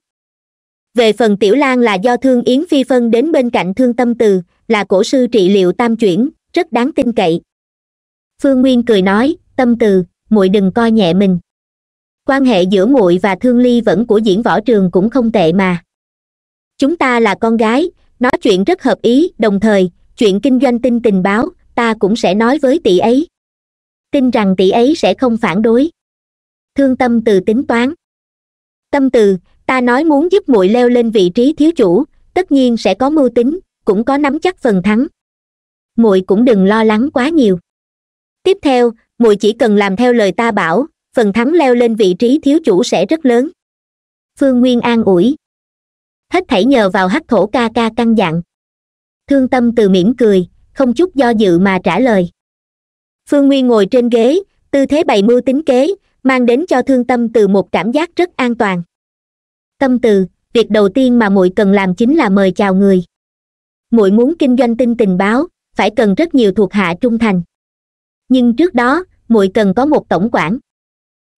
về phần tiểu lan là do thương yến phi phân đến bên cạnh thương tâm từ là cổ sư trị liệu tam chuyển rất đáng tin cậy phương nguyên cười nói tâm từ muội đừng coi nhẹ mình quan hệ giữa muội và thương ly vẫn của diễn võ trường cũng không tệ mà chúng ta là con gái nói chuyện rất hợp ý đồng thời chuyện kinh doanh tin tình báo ta cũng sẽ nói với tỷ ấy tin rằng tỷ ấy sẽ không phản đối thương tâm từ tính toán tâm từ ta nói muốn giúp muội leo lên vị trí thiếu chủ tất nhiên sẽ có mưu tính cũng có nắm chắc phần thắng muội cũng đừng lo lắng quá nhiều tiếp theo muội chỉ cần làm theo lời ta bảo phần thắng leo lên vị trí thiếu chủ sẽ rất lớn phương nguyên an ủi hết thảy nhờ vào hắc thổ ca ca căn dặn thương tâm từ mỉm cười không chút do dự mà trả lời phương nguyên ngồi trên ghế tư thế bày mưu tính kế mang đến cho thương tâm từ một cảm giác rất an toàn tâm từ việc đầu tiên mà muội cần làm chính là mời chào người muội muốn kinh doanh tin tình báo phải cần rất nhiều thuộc hạ trung thành nhưng trước đó muội cần có một tổng quản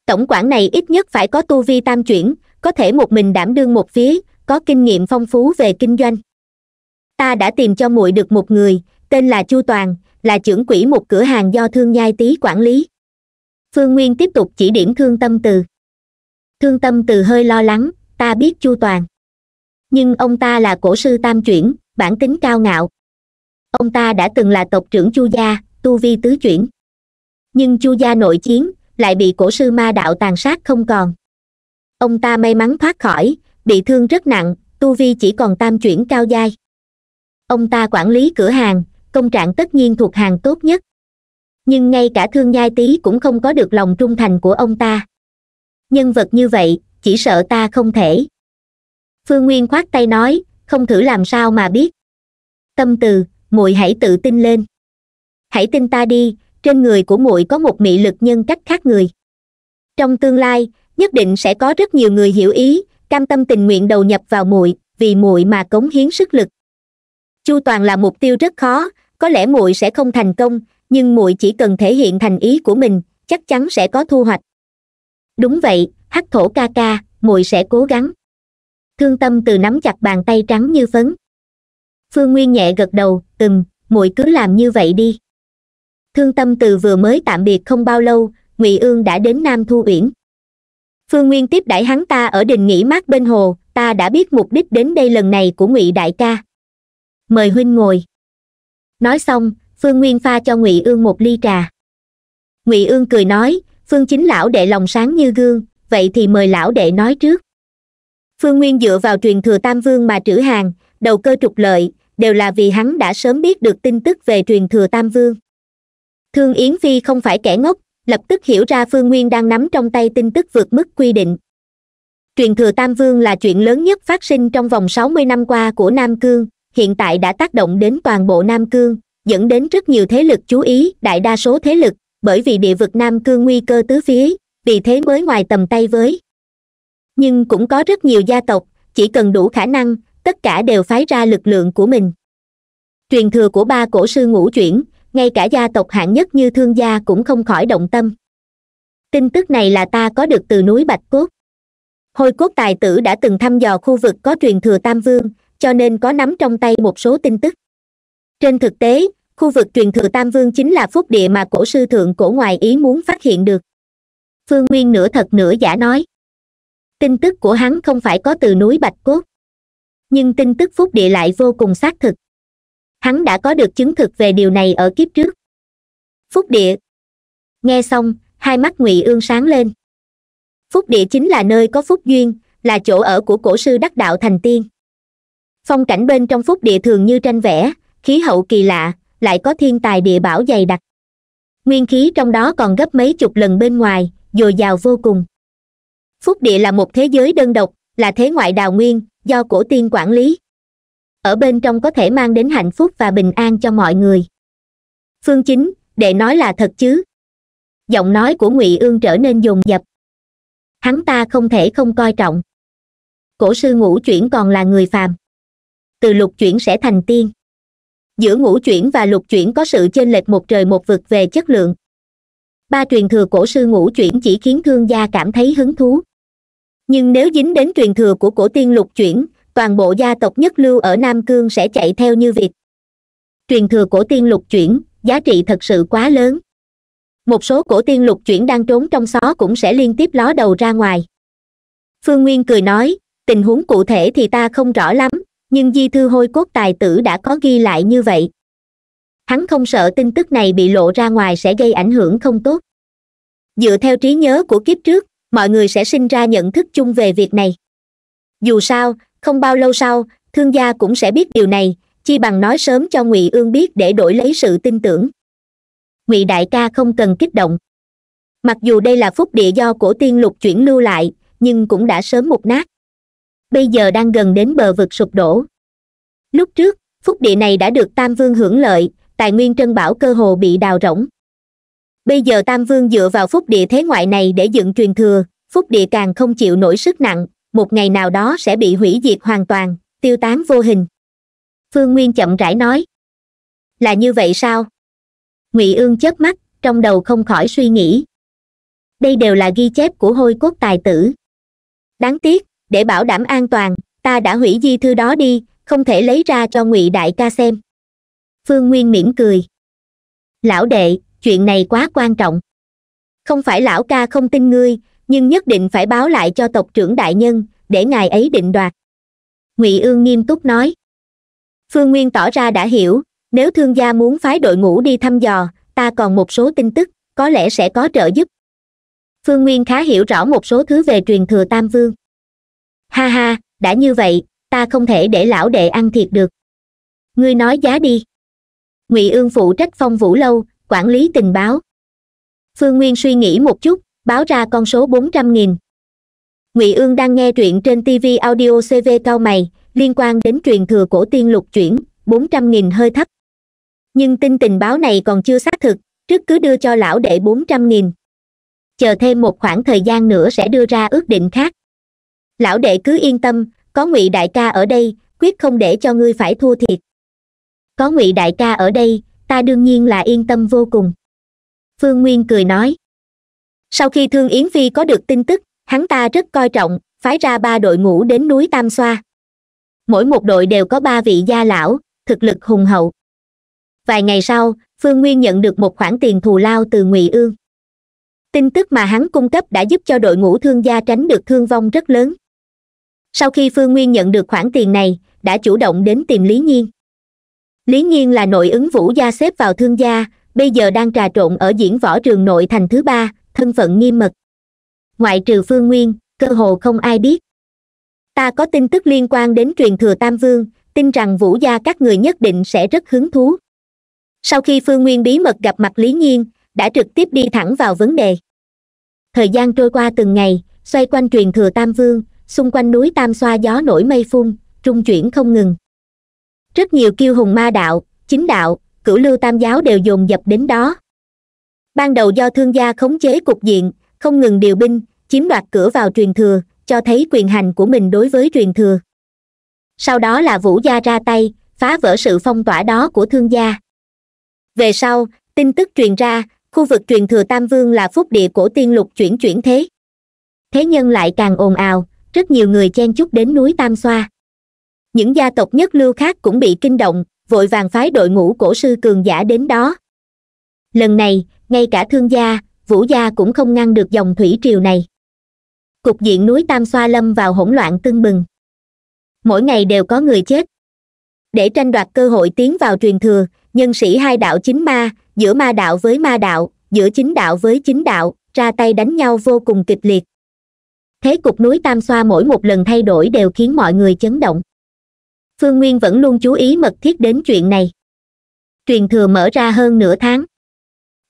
tổng quản này ít nhất phải có tu vi tam chuyển có thể một mình đảm đương một phía có kinh nghiệm phong phú về kinh doanh ta đã tìm cho muội được một người tên là chu toàn là trưởng quỹ một cửa hàng do thương nhai tý quản lý phương nguyên tiếp tục chỉ điểm thương tâm từ thương tâm từ hơi lo lắng ta biết chu toàn nhưng ông ta là cổ sư tam chuyển bản tính cao ngạo ông ta đã từng là tộc trưởng chu gia tu vi tứ chuyển nhưng chu gia nội chiến lại bị cổ sư ma đạo tàn sát không còn ông ta may mắn thoát khỏi bị thương rất nặng tu vi chỉ còn tam chuyển cao giai ông ta quản lý cửa hàng công trạng tất nhiên thuộc hàng tốt nhất nhưng ngay cả thương giai tý cũng không có được lòng trung thành của ông ta nhân vật như vậy chỉ sợ ta không thể phương nguyên khoát tay nói không thử làm sao mà biết tâm từ muội hãy tự tin lên hãy tin ta đi trên người của muội có một mị lực nhân cách khác người trong tương lai nhất định sẽ có rất nhiều người hiểu ý cam tâm tình nguyện đầu nhập vào muội vì muội mà cống hiến sức lực chu toàn là mục tiêu rất khó có lẽ muội sẽ không thành công nhưng muội chỉ cần thể hiện thành ý của mình chắc chắn sẽ có thu hoạch đúng vậy hắc thổ ca ca muội sẽ cố gắng thương tâm từ nắm chặt bàn tay trắng như phấn phương nguyên nhẹ gật đầu từng muội cứ làm như vậy đi thương tâm từ vừa mới tạm biệt không bao lâu ngụy ương đã đến nam thu uyển phương nguyên tiếp đãi hắn ta ở đình nghỉ mát bên hồ ta đã biết mục đích đến đây lần này của ngụy đại ca mời huynh ngồi nói xong phương nguyên pha cho ngụy ương một ly trà ngụy ương cười nói phương chính lão đệ lòng sáng như gương vậy thì mời lão đệ nói trước phương nguyên dựa vào truyền thừa tam vương mà trữ hàng đầu cơ trục lợi đều là vì hắn đã sớm biết được tin tức về truyền thừa tam vương thương yến phi không phải kẻ ngốc lập tức hiểu ra phương nguyên đang nắm trong tay tin tức vượt mức quy định truyền thừa tam vương là chuyện lớn nhất phát sinh trong vòng sáu mươi năm qua của nam cương hiện tại đã tác động đến toàn bộ nam cương dẫn đến rất nhiều thế lực chú ý đại đa số thế lực bởi vì địa vực nam cương nguy cơ tứ phía vì thế mới ngoài tầm tay với nhưng cũng có rất nhiều gia tộc chỉ cần đủ khả năng tất cả đều phái ra lực lượng của mình truyền thừa của ba cổ sư ngũ chuyển ngay cả gia tộc hạng nhất như thương gia cũng không khỏi động tâm tin tức này là ta có được từ núi bạch cốt Hồi cốt tài tử đã từng thăm dò khu vực có truyền thừa tam vương cho nên có nắm trong tay một số tin tức trên thực tế khu vực truyền thừa tam vương chính là phúc địa mà cổ sư thượng cổ ngoài ý muốn phát hiện được phương nguyên nửa thật nửa giả nói tin tức của hắn không phải có từ núi bạch cốt nhưng tin tức phúc địa lại vô cùng xác thực hắn đã có được chứng thực về điều này ở kiếp trước phúc địa nghe xong hai mắt ngụy ương sáng lên phúc địa chính là nơi có phúc duyên là chỗ ở của cổ sư đắc đạo thành tiên phong cảnh bên trong phúc địa thường như tranh vẽ khí hậu kỳ lạ lại có thiên tài địa bảo dày đặc nguyên khí trong đó còn gấp mấy chục lần bên ngoài dồi dào vô cùng phúc địa là một thế giới đơn độc là thế ngoại đào nguyên do cổ tiên quản lý ở bên trong có thể mang đến hạnh phúc và bình an cho mọi người phương chính để nói là thật chứ giọng nói của ngụy ương trở nên dồn dập hắn ta không thể không coi trọng cổ sư ngũ chuyển còn là người phàm từ lục chuyển sẽ thành tiên giữa ngũ chuyển và lục chuyển có sự chênh lệch một trời một vực về chất lượng ba truyền thừa cổ sư ngũ chuyển chỉ khiến thương gia cảm thấy hứng thú nhưng nếu dính đến truyền thừa của cổ tiên lục chuyển toàn bộ gia tộc nhất lưu ở nam cương sẽ chạy theo như việc truyền thừa của tiên lục chuyển giá trị thật sự quá lớn một số cổ tiên lục chuyển đang trốn trong xó cũng sẽ liên tiếp ló đầu ra ngoài phương nguyên cười nói tình huống cụ thể thì ta không rõ lắm nhưng di thư hôi cốt tài tử đã có ghi lại như vậy hắn không sợ tin tức này bị lộ ra ngoài sẽ gây ảnh hưởng không tốt dựa theo trí nhớ của kiếp trước mọi người sẽ sinh ra nhận thức chung về việc này dù sao không bao lâu sau thương gia cũng sẽ biết điều này chi bằng nói sớm cho ngụy ương biết để đổi lấy sự tin tưởng ngụy đại ca không cần kích động mặc dù đây là phúc địa do cổ tiên lục chuyển lưu lại nhưng cũng đã sớm mục nát bây giờ đang gần đến bờ vực sụp đổ lúc trước phúc địa này đã được tam vương hưởng lợi tài nguyên trân bảo cơ hồ bị đào rỗng bây giờ tam vương dựa vào phúc địa thế ngoại này để dựng truyền thừa phúc địa càng không chịu nổi sức nặng một ngày nào đó sẽ bị hủy diệt hoàn toàn tiêu tán vô hình phương nguyên chậm rãi nói là như vậy sao ngụy ương chớp mắt trong đầu không khỏi suy nghĩ đây đều là ghi chép của hôi cốt tài tử đáng tiếc để bảo đảm an toàn ta đã hủy di thư đó đi không thể lấy ra cho ngụy đại ca xem phương nguyên mỉm cười lão đệ chuyện này quá quan trọng không phải lão ca không tin ngươi nhưng nhất định phải báo lại cho tộc trưởng đại nhân để ngài ấy định đoạt ngụy ương nghiêm túc nói phương nguyên tỏ ra đã hiểu nếu thương gia muốn phái đội ngũ đi thăm dò ta còn một số tin tức có lẽ sẽ có trợ giúp phương nguyên khá hiểu rõ một số thứ về truyền thừa tam vương ha ha đã như vậy ta không thể để lão đệ ăn thiệt được ngươi nói giá đi ngụy ương phụ trách phong vũ lâu quản lý tình báo phương nguyên suy nghĩ một chút báo ra con số bốn trăm nghìn ngụy ương đang nghe truyện trên tv audio cv cao mày liên quan đến truyền thừa cổ tiên lục chuyển bốn trăm nghìn hơi thấp nhưng tin tình báo này còn chưa xác thực trước cứ đưa cho lão đệ bốn trăm nghìn chờ thêm một khoảng thời gian nữa sẽ đưa ra ước định khác lão đệ cứ yên tâm có ngụy đại ca ở đây quyết không để cho ngươi phải thua thiệt có ngụy đại ca ở đây ta đương nhiên là yên tâm vô cùng phương nguyên cười nói sau khi thương yến phi có được tin tức hắn ta rất coi trọng phái ra ba đội ngũ đến núi tam xoa mỗi một đội đều có ba vị gia lão thực lực hùng hậu vài ngày sau phương nguyên nhận được một khoản tiền thù lao từ ngụy ương tin tức mà hắn cung cấp đã giúp cho đội ngũ thương gia tránh được thương vong rất lớn sau khi phương nguyên nhận được khoản tiền này đã chủ động đến tìm lý nhiên lý nhiên là nội ứng vũ gia xếp vào thương gia bây giờ đang trà trộn ở diễn võ trường nội thành thứ ba thân phận nghiêm mật ngoại trừ phương nguyên cơ hồ không ai biết ta có tin tức liên quan đến truyền thừa tam vương tin rằng vũ gia các người nhất định sẽ rất hứng thú sau khi phương nguyên bí mật gặp mặt lý nhiên đã trực tiếp đi thẳng vào vấn đề thời gian trôi qua từng ngày xoay quanh truyền thừa tam vương xung quanh núi tam xoa gió nổi mây phun trung chuyển không ngừng rất nhiều kiêu hùng ma đạo chính đạo cửu lưu tam giáo đều dồn dập đến đó ban đầu do thương gia khống chế cục diện không ngừng điều binh chiếm đoạt cửa vào truyền thừa cho thấy quyền hành của mình đối với truyền thừa sau đó là vũ gia ra tay phá vỡ sự phong tỏa đó của thương gia về sau tin tức truyền ra khu vực truyền thừa tam vương là phúc địa cổ tiên lục chuyển chuyển thế thế nhân lại càng ồn ào rất nhiều người chen chúc đến núi tam xoa những gia tộc nhất lưu khác cũng bị kinh động vội vàng phái đội ngũ cổ sư cường giả đến đó lần này ngay cả thương gia vũ gia cũng không ngăn được dòng thủy triều này cục diện núi tam xoa lâm vào hỗn loạn tưng bừng mỗi ngày đều có người chết để tranh đoạt cơ hội tiến vào truyền thừa nhân sĩ hai đạo chính ma giữa ma đạo với ma đạo giữa chính đạo với chính đạo ra tay đánh nhau vô cùng kịch liệt thế cục núi tam xoa mỗi một lần thay đổi đều khiến mọi người chấn động phương nguyên vẫn luôn chú ý mật thiết đến chuyện này truyền thừa mở ra hơn nửa tháng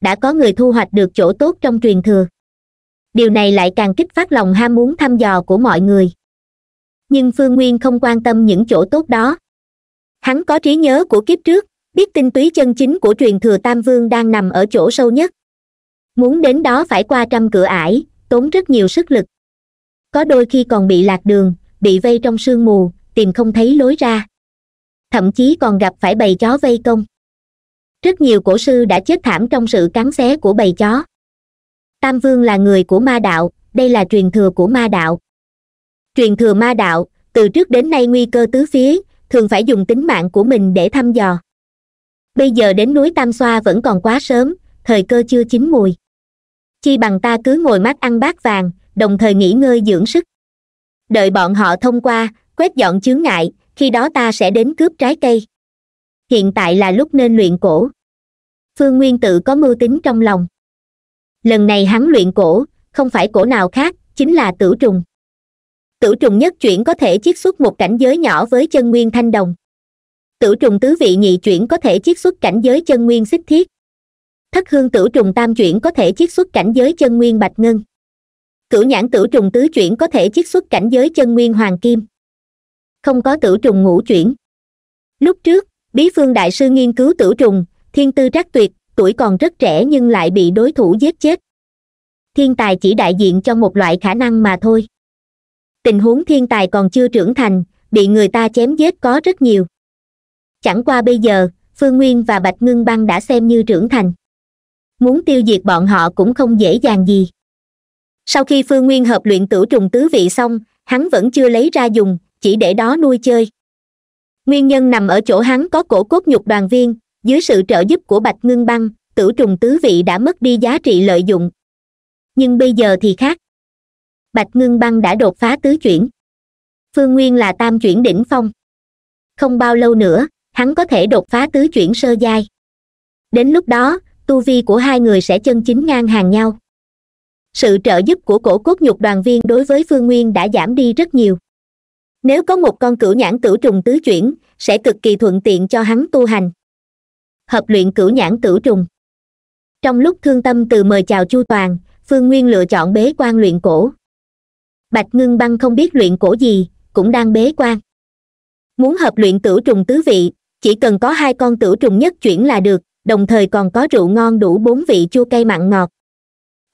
đã có người thu hoạch được chỗ tốt trong truyền thừa điều này lại càng kích phát lòng ham muốn thăm dò của mọi người nhưng phương nguyên không quan tâm những chỗ tốt đó hắn có trí nhớ của kiếp trước biết tinh túy chân chính của truyền thừa tam vương đang nằm ở chỗ sâu nhất muốn đến đó phải qua trăm cửa ải tốn rất nhiều sức lực có đôi khi còn bị lạc đường bị vây trong sương mù tìm không thấy lối ra thậm chí còn gặp phải bầy chó vây công rất nhiều cổ sư đã chết thảm trong sự cắn xé của bầy chó tam vương là người của ma đạo đây là truyền thừa của ma đạo truyền thừa ma đạo từ trước đến nay nguy cơ tứ phía thường phải dùng tính mạng của mình để thăm dò bây giờ đến núi tam xoa vẫn còn quá sớm thời cơ chưa chín mùi chi bằng ta cứ ngồi mát ăn bát vàng đồng thời nghỉ ngơi dưỡng sức đợi bọn họ thông qua quét dọn chướng ngại khi đó ta sẽ đến cướp trái cây hiện tại là lúc nên luyện cổ phương nguyên tự có mưu tính trong lòng lần này hắn luyện cổ không phải cổ nào khác chính là tử trùng tử trùng nhất chuyển có thể chiết xuất một cảnh giới nhỏ với chân nguyên thanh đồng tử trùng tứ vị nhị chuyển có thể chiết xuất cảnh giới chân nguyên xích thiết thất hương tử trùng tam chuyển có thể chiết xuất cảnh giới chân nguyên bạch ngân cửu nhãn tử trùng tứ chuyển có thể chiết xuất cảnh giới chân nguyên hoàng kim không có tử trùng ngũ chuyển lúc trước bí phương đại sư nghiên cứu tử trùng thiên tư trắc tuyệt tuổi còn rất trẻ nhưng lại bị đối thủ giết chết thiên tài chỉ đại diện cho một loại khả năng mà thôi tình huống thiên tài còn chưa trưởng thành bị người ta chém giết có rất nhiều chẳng qua bây giờ phương nguyên và bạch ngưng băng đã xem như trưởng thành muốn tiêu diệt bọn họ cũng không dễ dàng gì sau khi phương nguyên hợp luyện tử trùng tứ vị xong hắn vẫn chưa lấy ra dùng chỉ để đó nuôi chơi nguyên nhân nằm ở chỗ hắn có cổ cốt nhục đoàn viên dưới sự trợ giúp của bạch ngưng băng tử trùng tứ vị đã mất đi giá trị lợi dụng nhưng bây giờ thì khác bạch ngưng băng đã đột phá tứ chuyển phương nguyên là tam chuyển đỉnh phong không bao lâu nữa hắn có thể đột phá tứ chuyển sơ giai đến lúc đó tu vi của hai người sẽ chân chính ngang hàng nhau sự trợ giúp của cổ cốt nhục đoàn viên đối với phương nguyên đã giảm đi rất nhiều nếu có một con cửu nhãn cửu trùng tứ chuyển sẽ cực kỳ thuận tiện cho hắn tu hành hợp luyện cửu nhãn cửu trùng trong lúc thương tâm từ mời chào chu toàn phương nguyên lựa chọn bế quan luyện cổ bạch ngưng băng không biết luyện cổ gì cũng đang bế quan muốn hợp luyện cửu trùng tứ vị chỉ cần có hai con cửu trùng nhất chuyển là được đồng thời còn có rượu ngon đủ bốn vị chua cay mặn ngọt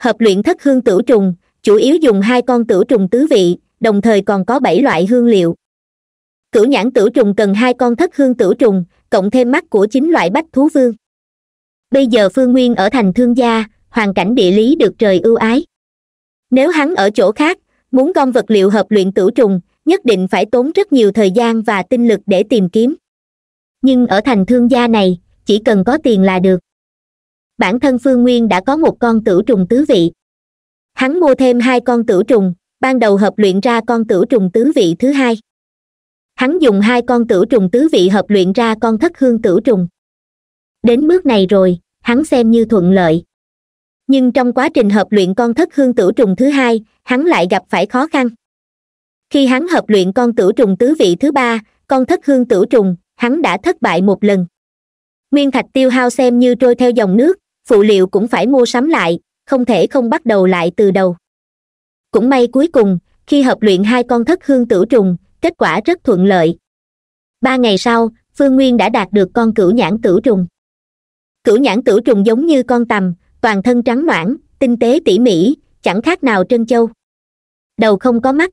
hợp luyện thất hương tử trùng chủ yếu dùng hai con tử trùng tứ vị đồng thời còn có bảy loại hương liệu cửu nhãn tử trùng cần hai con thất hương tử trùng cộng thêm mắt của chín loại bách thú vương bây giờ phương nguyên ở thành thương gia hoàn cảnh địa lý được trời ưu ái nếu hắn ở chỗ khác muốn gom vật liệu hợp luyện tử trùng nhất định phải tốn rất nhiều thời gian và tinh lực để tìm kiếm nhưng ở thành thương gia này chỉ cần có tiền là được bản thân phương nguyên đã có một con tử trùng tứ vị hắn mua thêm hai con tử trùng ban đầu hợp luyện ra con tử trùng tứ vị thứ hai hắn dùng hai con tử trùng tứ vị hợp luyện ra con thất hương tử trùng đến bước này rồi hắn xem như thuận lợi nhưng trong quá trình hợp luyện con thất hương tử trùng thứ hai hắn lại gặp phải khó khăn khi hắn hợp luyện con tử trùng tứ vị thứ ba con thất hương tử trùng hắn đã thất bại một lần nguyên thạch tiêu hao xem như trôi theo dòng nước phụ liệu cũng phải mua sắm lại không thể không bắt đầu lại từ đầu cũng may cuối cùng khi hợp luyện hai con thất hương tử trùng kết quả rất thuận lợi ba ngày sau phương nguyên đã đạt được con cửu nhãn tử trùng cửu nhãn tử trùng giống như con tầm toàn thân trắng noãn tinh tế tỉ mỉ chẳng khác nào trân châu đầu không có mắt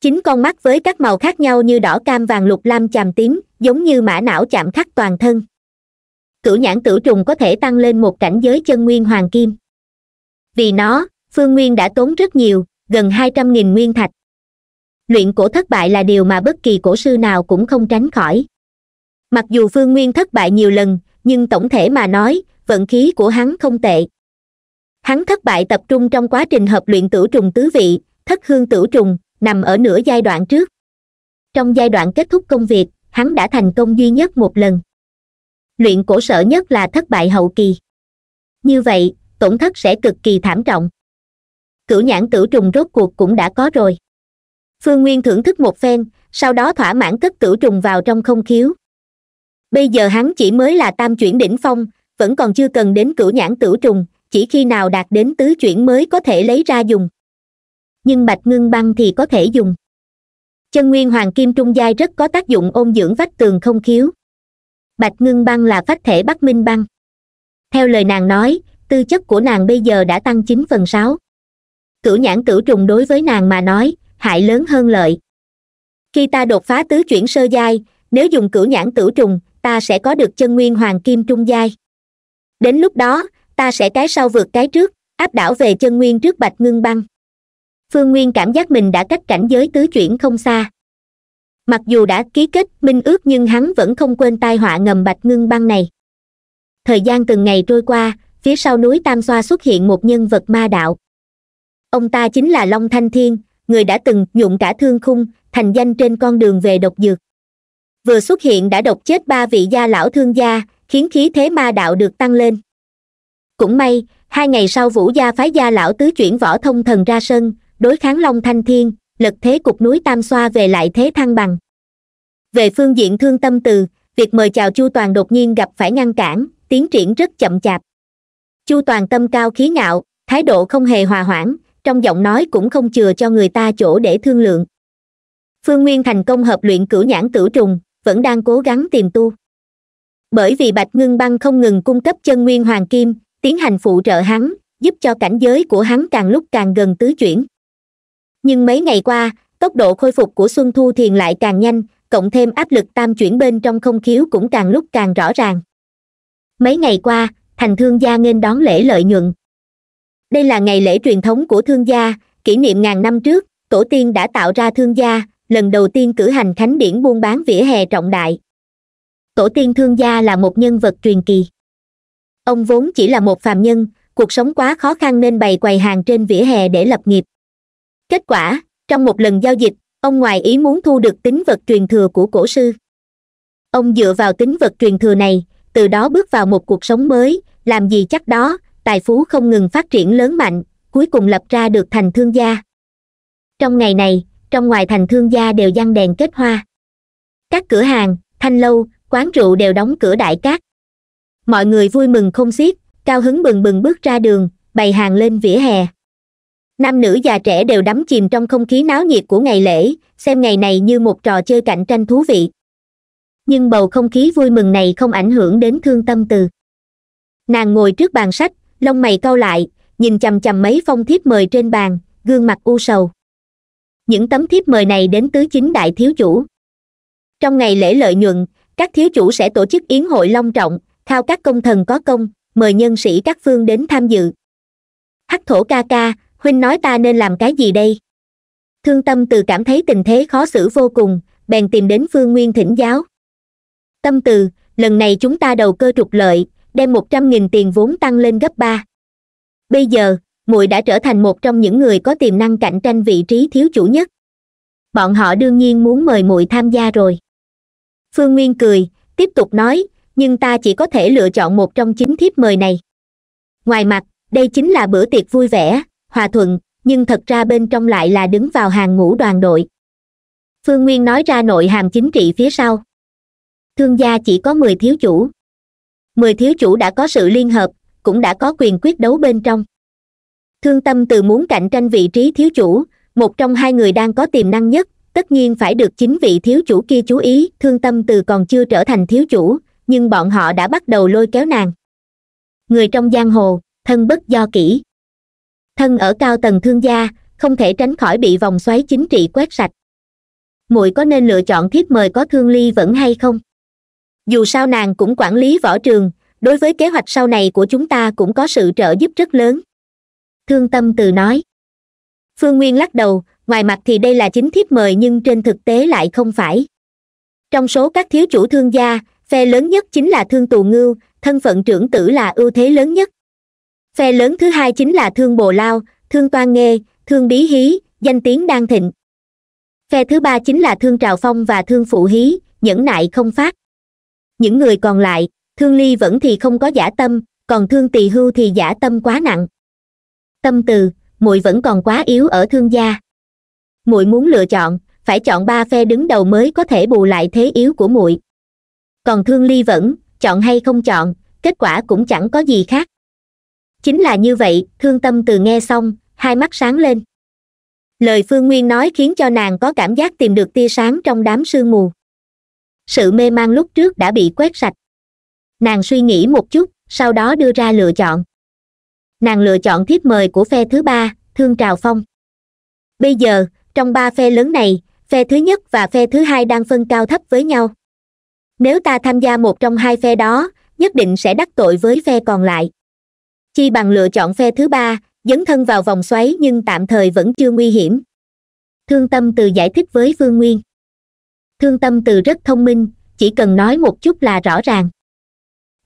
chín con mắt với các màu khác nhau như đỏ cam vàng lục lam chàm tím giống như mã não chạm khắc toàn thân cửu nhãn tử trùng có thể tăng lên một cảnh giới chân nguyên hoàng kim vì nó phương nguyên đã tốn rất nhiều gần hai trăm nghìn nguyên thạch luyện cổ thất bại là điều mà bất kỳ cổ sư nào cũng không tránh khỏi mặc dù phương nguyên thất bại nhiều lần nhưng tổng thể mà nói vận khí của hắn không tệ hắn thất bại tập trung trong quá trình hợp luyện tử trùng tứ vị thất hương tử trùng nằm ở nửa giai đoạn trước trong giai đoạn kết thúc công việc hắn đã thành công duy nhất một lần luyện cổ sở nhất là thất bại hậu kỳ như vậy tổn thất sẽ cực kỳ thảm trọng cửu nhãn tử trùng rốt cuộc cũng đã có rồi phương nguyên thưởng thức một phen sau đó thỏa mãn cất tử trùng vào trong không khiếu bây giờ hắn chỉ mới là tam chuyển đỉnh phong vẫn còn chưa cần đến cửu nhãn tử trùng chỉ khi nào đạt đến tứ chuyển mới có thể lấy ra dùng nhưng bạch ngưng băng thì có thể dùng chân nguyên hoàng kim trung giai rất có tác dụng ôn dưỡng vách tường không khiếu bạch ngưng băng là phách thể bắc minh băng theo lời nàng nói tư chất của nàng bây giờ đã tăng chín phần sáu cửu nhãn cửu trùng đối với nàng mà nói hại lớn hơn lợi khi ta đột phá tứ chuyển sơ giai nếu dùng cửu nhãn cửu trùng ta sẽ có được chân nguyên hoàng kim trung giai đến lúc đó ta sẽ cái sau vượt cái trước áp đảo về chân nguyên trước bạch ngưng băng phương nguyên cảm giác mình đã cách cảnh giới tứ chuyển không xa mặc dù đã ký kết minh ước nhưng hắn vẫn không quên tai họa ngầm bạch ngưng băng này thời gian từng ngày trôi qua phía sau núi tam xoa xuất hiện một nhân vật ma đạo ông ta chính là long thanh thiên người đã từng nhuộm cả thương khung thành danh trên con đường về độc dược vừa xuất hiện đã độc chết ba vị gia lão thương gia khiến khí thế ma đạo được tăng lên cũng may hai ngày sau vũ gia phái gia lão tứ chuyển võ thông thần ra sân đối kháng long thanh thiên lật thế cục núi tam xoa về lại thế thăng bằng về phương diện thương tâm từ việc mời chào chu toàn đột nhiên gặp phải ngăn cản tiến triển rất chậm chạp chu toàn tâm cao khí ngạo thái độ không hề hòa hoãn trong giọng nói cũng không chừa cho người ta chỗ để thương lượng phương nguyên thành công hợp luyện cửu nhãn tử trùng vẫn đang cố gắng tìm tu bởi vì bạch ngưng băng không ngừng cung cấp chân nguyên hoàng kim tiến hành phụ trợ hắn giúp cho cảnh giới của hắn càng lúc càng gần tứ chuyển nhưng mấy ngày qua tốc độ khôi phục của xuân thu thiền lại càng nhanh cộng thêm áp lực tam chuyển bên trong không khiếu cũng càng lúc càng rõ ràng mấy ngày qua thành thương gia nên đón lễ lợi nhuận đây là ngày lễ truyền thống của thương gia kỷ niệm ngàn năm trước tổ tiên đã tạo ra thương gia lần đầu tiên cử hành khánh điển buôn bán vỉa hè trọng đại tổ tiên thương gia là một nhân vật truyền kỳ ông vốn chỉ là một phàm nhân cuộc sống quá khó khăn nên bày quầy hàng trên vỉa hè để lập nghiệp kết quả trong một lần giao dịch ông ngoài ý muốn thu được tính vật truyền thừa của cổ sư ông dựa vào tính vật truyền thừa này từ đó bước vào một cuộc sống mới làm gì chắc đó tài phú không ngừng phát triển lớn mạnh cuối cùng lập ra được thành thương gia trong ngày này trong ngoài thành thương gia đều giăng đèn kết hoa các cửa hàng thanh lâu quán rượu đều đóng cửa đại cát mọi người vui mừng không xiết cao hứng bừng bừng bước ra đường bày hàng lên vỉa hè nam nữ già trẻ đều đắm chìm trong không khí náo nhiệt của ngày lễ xem ngày này như một trò chơi cạnh tranh thú vị nhưng bầu không khí vui mừng này không ảnh hưởng đến thương tâm từ nàng ngồi trước bàn sách lông mày cau lại nhìn chầm chầm mấy phong thiếp mời trên bàn gương mặt u sầu những tấm thiếp mời này đến tứ chính đại thiếu chủ trong ngày lễ lợi nhuận các thiếu chủ sẽ tổ chức yến hội long trọng thao các công thần có công mời nhân sĩ các phương đến tham dự hắc thổ ca ca huynh nói ta nên làm cái gì đây thương tâm từ cảm thấy tình thế khó xử vô cùng bèn tìm đến phương nguyên thỉnh giáo tâm từ lần này chúng ta đầu cơ trục lợi đem một trăm nghìn tiền vốn tăng lên gấp ba bây giờ muội đã trở thành một trong những người có tiềm năng cạnh tranh vị trí thiếu chủ nhất bọn họ đương nhiên muốn mời muội tham gia rồi phương nguyên cười tiếp tục nói nhưng ta chỉ có thể lựa chọn một trong chín thiếp mời này ngoài mặt đây chính là bữa tiệc vui vẻ hòa thuận nhưng thật ra bên trong lại là đứng vào hàng ngũ đoàn đội phương nguyên nói ra nội hàm chính trị phía sau thương gia chỉ có mười thiếu chủ mười thiếu chủ đã có sự liên hợp cũng đã có quyền quyết đấu bên trong thương tâm từ muốn cạnh tranh vị trí thiếu chủ một trong hai người đang có tiềm năng nhất tất nhiên phải được chính vị thiếu chủ kia chú ý thương tâm từ còn chưa trở thành thiếu chủ nhưng bọn họ đã bắt đầu lôi kéo nàng người trong giang hồ thân bất do kỹ thân ở cao tầng thương gia không thể tránh khỏi bị vòng xoáy chính trị quét sạch muội có nên lựa chọn thiếp mời có thương ly vẫn hay không dù sao nàng cũng quản lý võ trường đối với kế hoạch sau này của chúng ta cũng có sự trợ giúp rất lớn thương tâm từ nói phương nguyên lắc đầu ngoài mặt thì đây là chính thiếp mời nhưng trên thực tế lại không phải trong số các thiếu chủ thương gia phe lớn nhất chính là thương tù ngưu thân phận trưởng tử là ưu thế lớn nhất phe lớn thứ hai chính là thương bồ lao thương toan nghê thương bí hí danh tiếng đang thịnh phe thứ ba chính là thương trào phong và thương phụ hí nhẫn nại không phát những người còn lại thương ly vẫn thì không có giả tâm còn thương tỳ hưu thì giả tâm quá nặng tâm từ muội vẫn còn quá yếu ở thương gia muội muốn lựa chọn phải chọn ba phe đứng đầu mới có thể bù lại thế yếu của muội còn thương ly vẫn chọn hay không chọn kết quả cũng chẳng có gì khác chính là như vậy thương tâm từ nghe xong hai mắt sáng lên lời phương nguyên nói khiến cho nàng có cảm giác tìm được tia sáng trong đám sương mù sự mê man lúc trước đã bị quét sạch nàng suy nghĩ một chút sau đó đưa ra lựa chọn nàng lựa chọn thiếp mời của phe thứ ba thương trào phong bây giờ trong ba phe lớn này phe thứ nhất và phe thứ hai đang phân cao thấp với nhau nếu ta tham gia một trong hai phe đó nhất định sẽ đắc tội với phe còn lại chi bằng lựa chọn phe thứ ba dấn thân vào vòng xoáy nhưng tạm thời vẫn chưa nguy hiểm thương tâm từ giải thích với vương nguyên thương tâm từ rất thông minh chỉ cần nói một chút là rõ ràng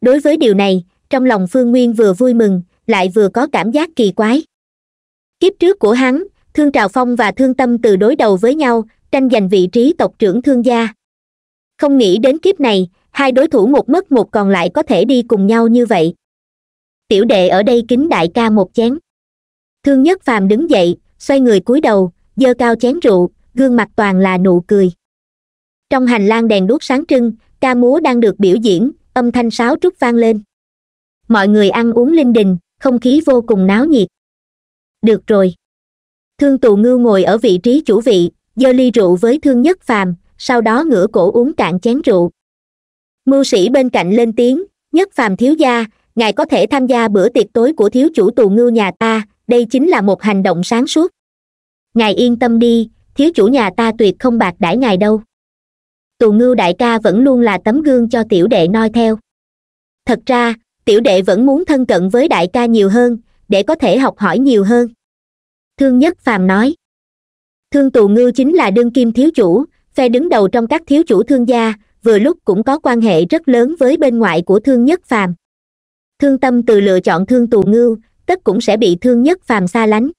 đối với điều này trong lòng phương nguyên vừa vui mừng lại vừa có cảm giác kỳ quái kiếp trước của hắn thương trào phong và thương tâm từ đối đầu với nhau tranh giành vị trí tộc trưởng thương gia không nghĩ đến kiếp này hai đối thủ một mất một còn lại có thể đi cùng nhau như vậy tiểu đệ ở đây kính đại ca một chén thương nhất phàm đứng dậy xoay người cúi đầu giơ cao chén rượu gương mặt toàn là nụ cười trong hành lang đèn đuốc sáng trưng ca múa đang được biểu diễn âm thanh sáo trúc vang lên mọi người ăn uống linh đình không khí vô cùng náo nhiệt được rồi thương tù ngư ngồi ở vị trí chủ vị giơ ly rượu với thương nhất phàm sau đó ngửa cổ uống cạn chén rượu mưu sĩ bên cạnh lên tiếng nhất phàm thiếu gia ngài có thể tham gia bữa tiệc tối của thiếu chủ tù ngư nhà ta đây chính là một hành động sáng suốt ngài yên tâm đi thiếu chủ nhà ta tuyệt không bạc đãi ngài đâu tù ngưu đại ca vẫn luôn là tấm gương cho tiểu đệ noi theo thật ra tiểu đệ vẫn muốn thân cận với đại ca nhiều hơn để có thể học hỏi nhiều hơn thương nhất phàm nói thương tù ngưu chính là đương kim thiếu chủ phe đứng đầu trong các thiếu chủ thương gia vừa lúc cũng có quan hệ rất lớn với bên ngoại của thương nhất phàm thương tâm từ lựa chọn thương tù ngưu tất cũng sẽ bị thương nhất phàm xa lánh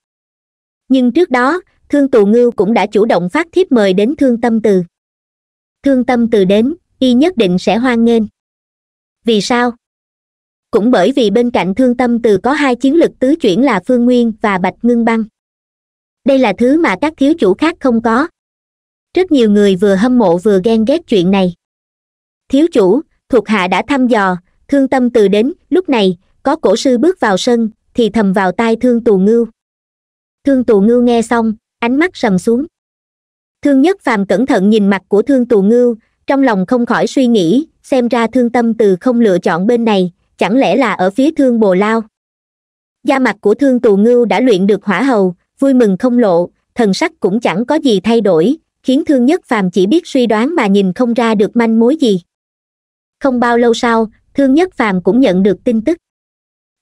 nhưng trước đó thương tù ngưu cũng đã chủ động phát thiếp mời đến thương tâm từ thương tâm từ đến y nhất định sẽ hoan nghênh vì sao cũng bởi vì bên cạnh thương tâm từ có hai chiến lực tứ chuyển là phương nguyên và bạch ngưng băng đây là thứ mà các thiếu chủ khác không có rất nhiều người vừa hâm mộ vừa ghen ghét chuyện này thiếu chủ thuộc hạ đã thăm dò thương tâm từ đến lúc này có cổ sư bước vào sân thì thầm vào tai thương tù ngưu thương tù ngưu nghe xong ánh mắt sầm xuống thương nhất phàm cẩn thận nhìn mặt của thương tù ngưu trong lòng không khỏi suy nghĩ xem ra thương tâm từ không lựa chọn bên này chẳng lẽ là ở phía thương bồ lao da mặt của thương tù ngưu đã luyện được hỏa hầu vui mừng không lộ thần sắc cũng chẳng có gì thay đổi khiến thương nhất phàm chỉ biết suy đoán mà nhìn không ra được manh mối gì không bao lâu sau thương nhất phàm cũng nhận được tin tức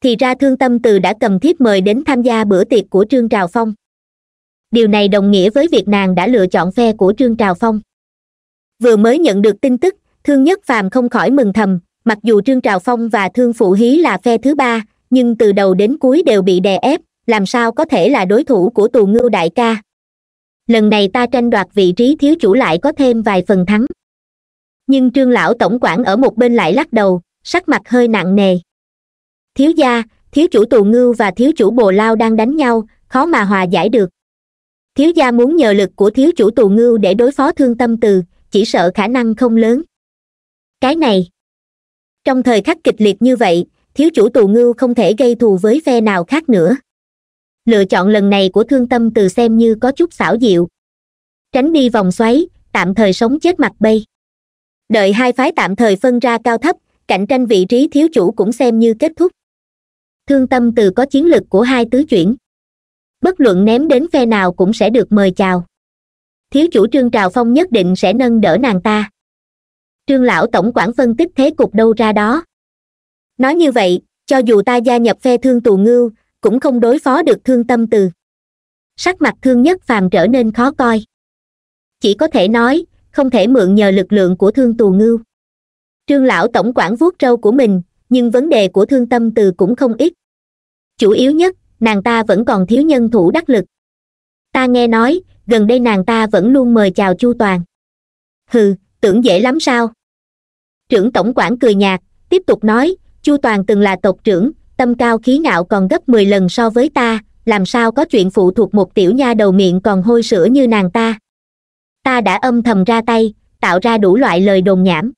thì ra thương tâm từ đã cầm thiếp mời đến tham gia bữa tiệc của trương trào phong điều này đồng nghĩa với việc nàng đã lựa chọn phe của trương trào phong vừa mới nhận được tin tức thương nhất phàm không khỏi mừng thầm mặc dù trương trào phong và thương phụ hí là phe thứ ba nhưng từ đầu đến cuối đều bị đè ép làm sao có thể là đối thủ của tù ngưu đại ca lần này ta tranh đoạt vị trí thiếu chủ lại có thêm vài phần thắng nhưng trương lão tổng quản ở một bên lại lắc đầu sắc mặt hơi nặng nề thiếu gia thiếu chủ tù ngưu và thiếu chủ bồ lao đang đánh nhau khó mà hòa giải được thiếu gia muốn nhờ lực của thiếu chủ tù ngưu để đối phó thương tâm từ chỉ sợ khả năng không lớn cái này trong thời khắc kịch liệt như vậy thiếu chủ tù ngưu không thể gây thù với phe nào khác nữa lựa chọn lần này của thương tâm từ xem như có chút xảo diệu tránh đi vòng xoáy tạm thời sống chết mặt bay đợi hai phái tạm thời phân ra cao thấp cạnh tranh vị trí thiếu chủ cũng xem như kết thúc thương tâm từ có chiến lực của hai tứ chuyển bất luận ném đến phe nào cũng sẽ được mời chào thiếu chủ trương trào phong nhất định sẽ nâng đỡ nàng ta trương lão tổng quản phân tích thế cục đâu ra đó nói như vậy cho dù ta gia nhập phe thương tù ngưu cũng không đối phó được thương tâm từ sắc mặt thương nhất phàm trở nên khó coi chỉ có thể nói không thể mượn nhờ lực lượng của thương tù ngưu trương lão tổng quản vuốt râu của mình nhưng vấn đề của thương tâm từ cũng không ít chủ yếu nhất nàng ta vẫn còn thiếu nhân thủ đắc lực ta nghe nói gần đây nàng ta vẫn luôn mời chào chu toàn hừ tưởng dễ lắm sao trưởng tổng quản cười nhạt tiếp tục nói chu toàn từng là tộc trưởng tâm cao khí ngạo còn gấp mười lần so với ta làm sao có chuyện phụ thuộc một tiểu nha đầu miệng còn hôi sữa như nàng ta ta đã âm thầm ra tay tạo ra đủ loại lời đồn nhảm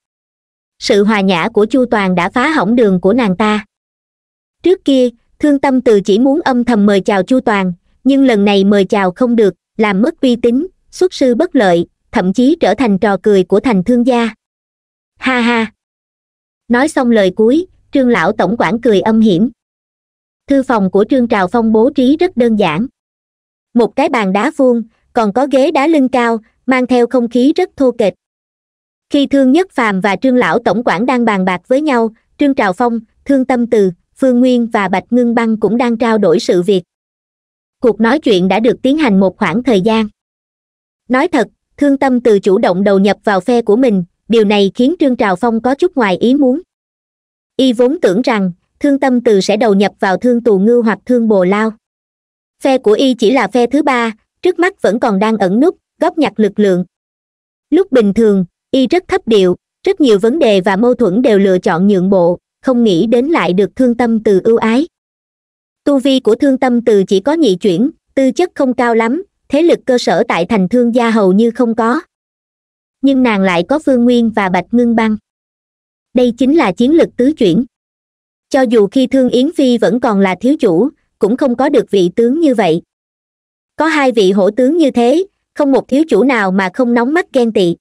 sự hòa nhã của chu toàn đã phá hỏng đường của nàng ta trước kia thương tâm từ chỉ muốn âm thầm mời chào chu toàn nhưng lần này mời chào không được làm mất uy tín xuất sư bất lợi thậm chí trở thành trò cười của thành thương gia ha ha nói xong lời cuối trương lão tổng quản cười âm hiểm thư phòng của trương trào phong bố trí rất đơn giản một cái bàn đá vuông còn có ghế đá lưng cao mang theo không khí rất thô kệch khi thương nhất phàm và trương lão tổng quản đang bàn bạc với nhau trương trào phong thương tâm từ phương nguyên và bạch ngưng băng cũng đang trao đổi sự việc cuộc nói chuyện đã được tiến hành một khoảng thời gian nói thật thương tâm từ chủ động đầu nhập vào phe của mình điều này khiến trương trào phong có chút ngoài ý muốn y vốn tưởng rằng thương tâm từ sẽ đầu nhập vào thương tù ngư hoặc thương bồ lao phe của y chỉ là phe thứ ba trước mắt vẫn còn đang ẩn nút góp nhặt lực lượng lúc bình thường y rất thấp điệu rất nhiều vấn đề và mâu thuẫn đều lựa chọn nhượng bộ không nghĩ đến lại được thương tâm từ ưu ái tu vi của thương tâm từ chỉ có nhị chuyển tư chất không cao lắm thế lực cơ sở tại thành thương gia hầu như không có nhưng nàng lại có phương nguyên và bạch ngưng băng đây chính là chiến lực tứ chuyển cho dù khi thương yến phi vẫn còn là thiếu chủ cũng không có được vị tướng như vậy có hai vị hổ tướng như thế không một thiếu chủ nào mà không nóng mắt ghen tị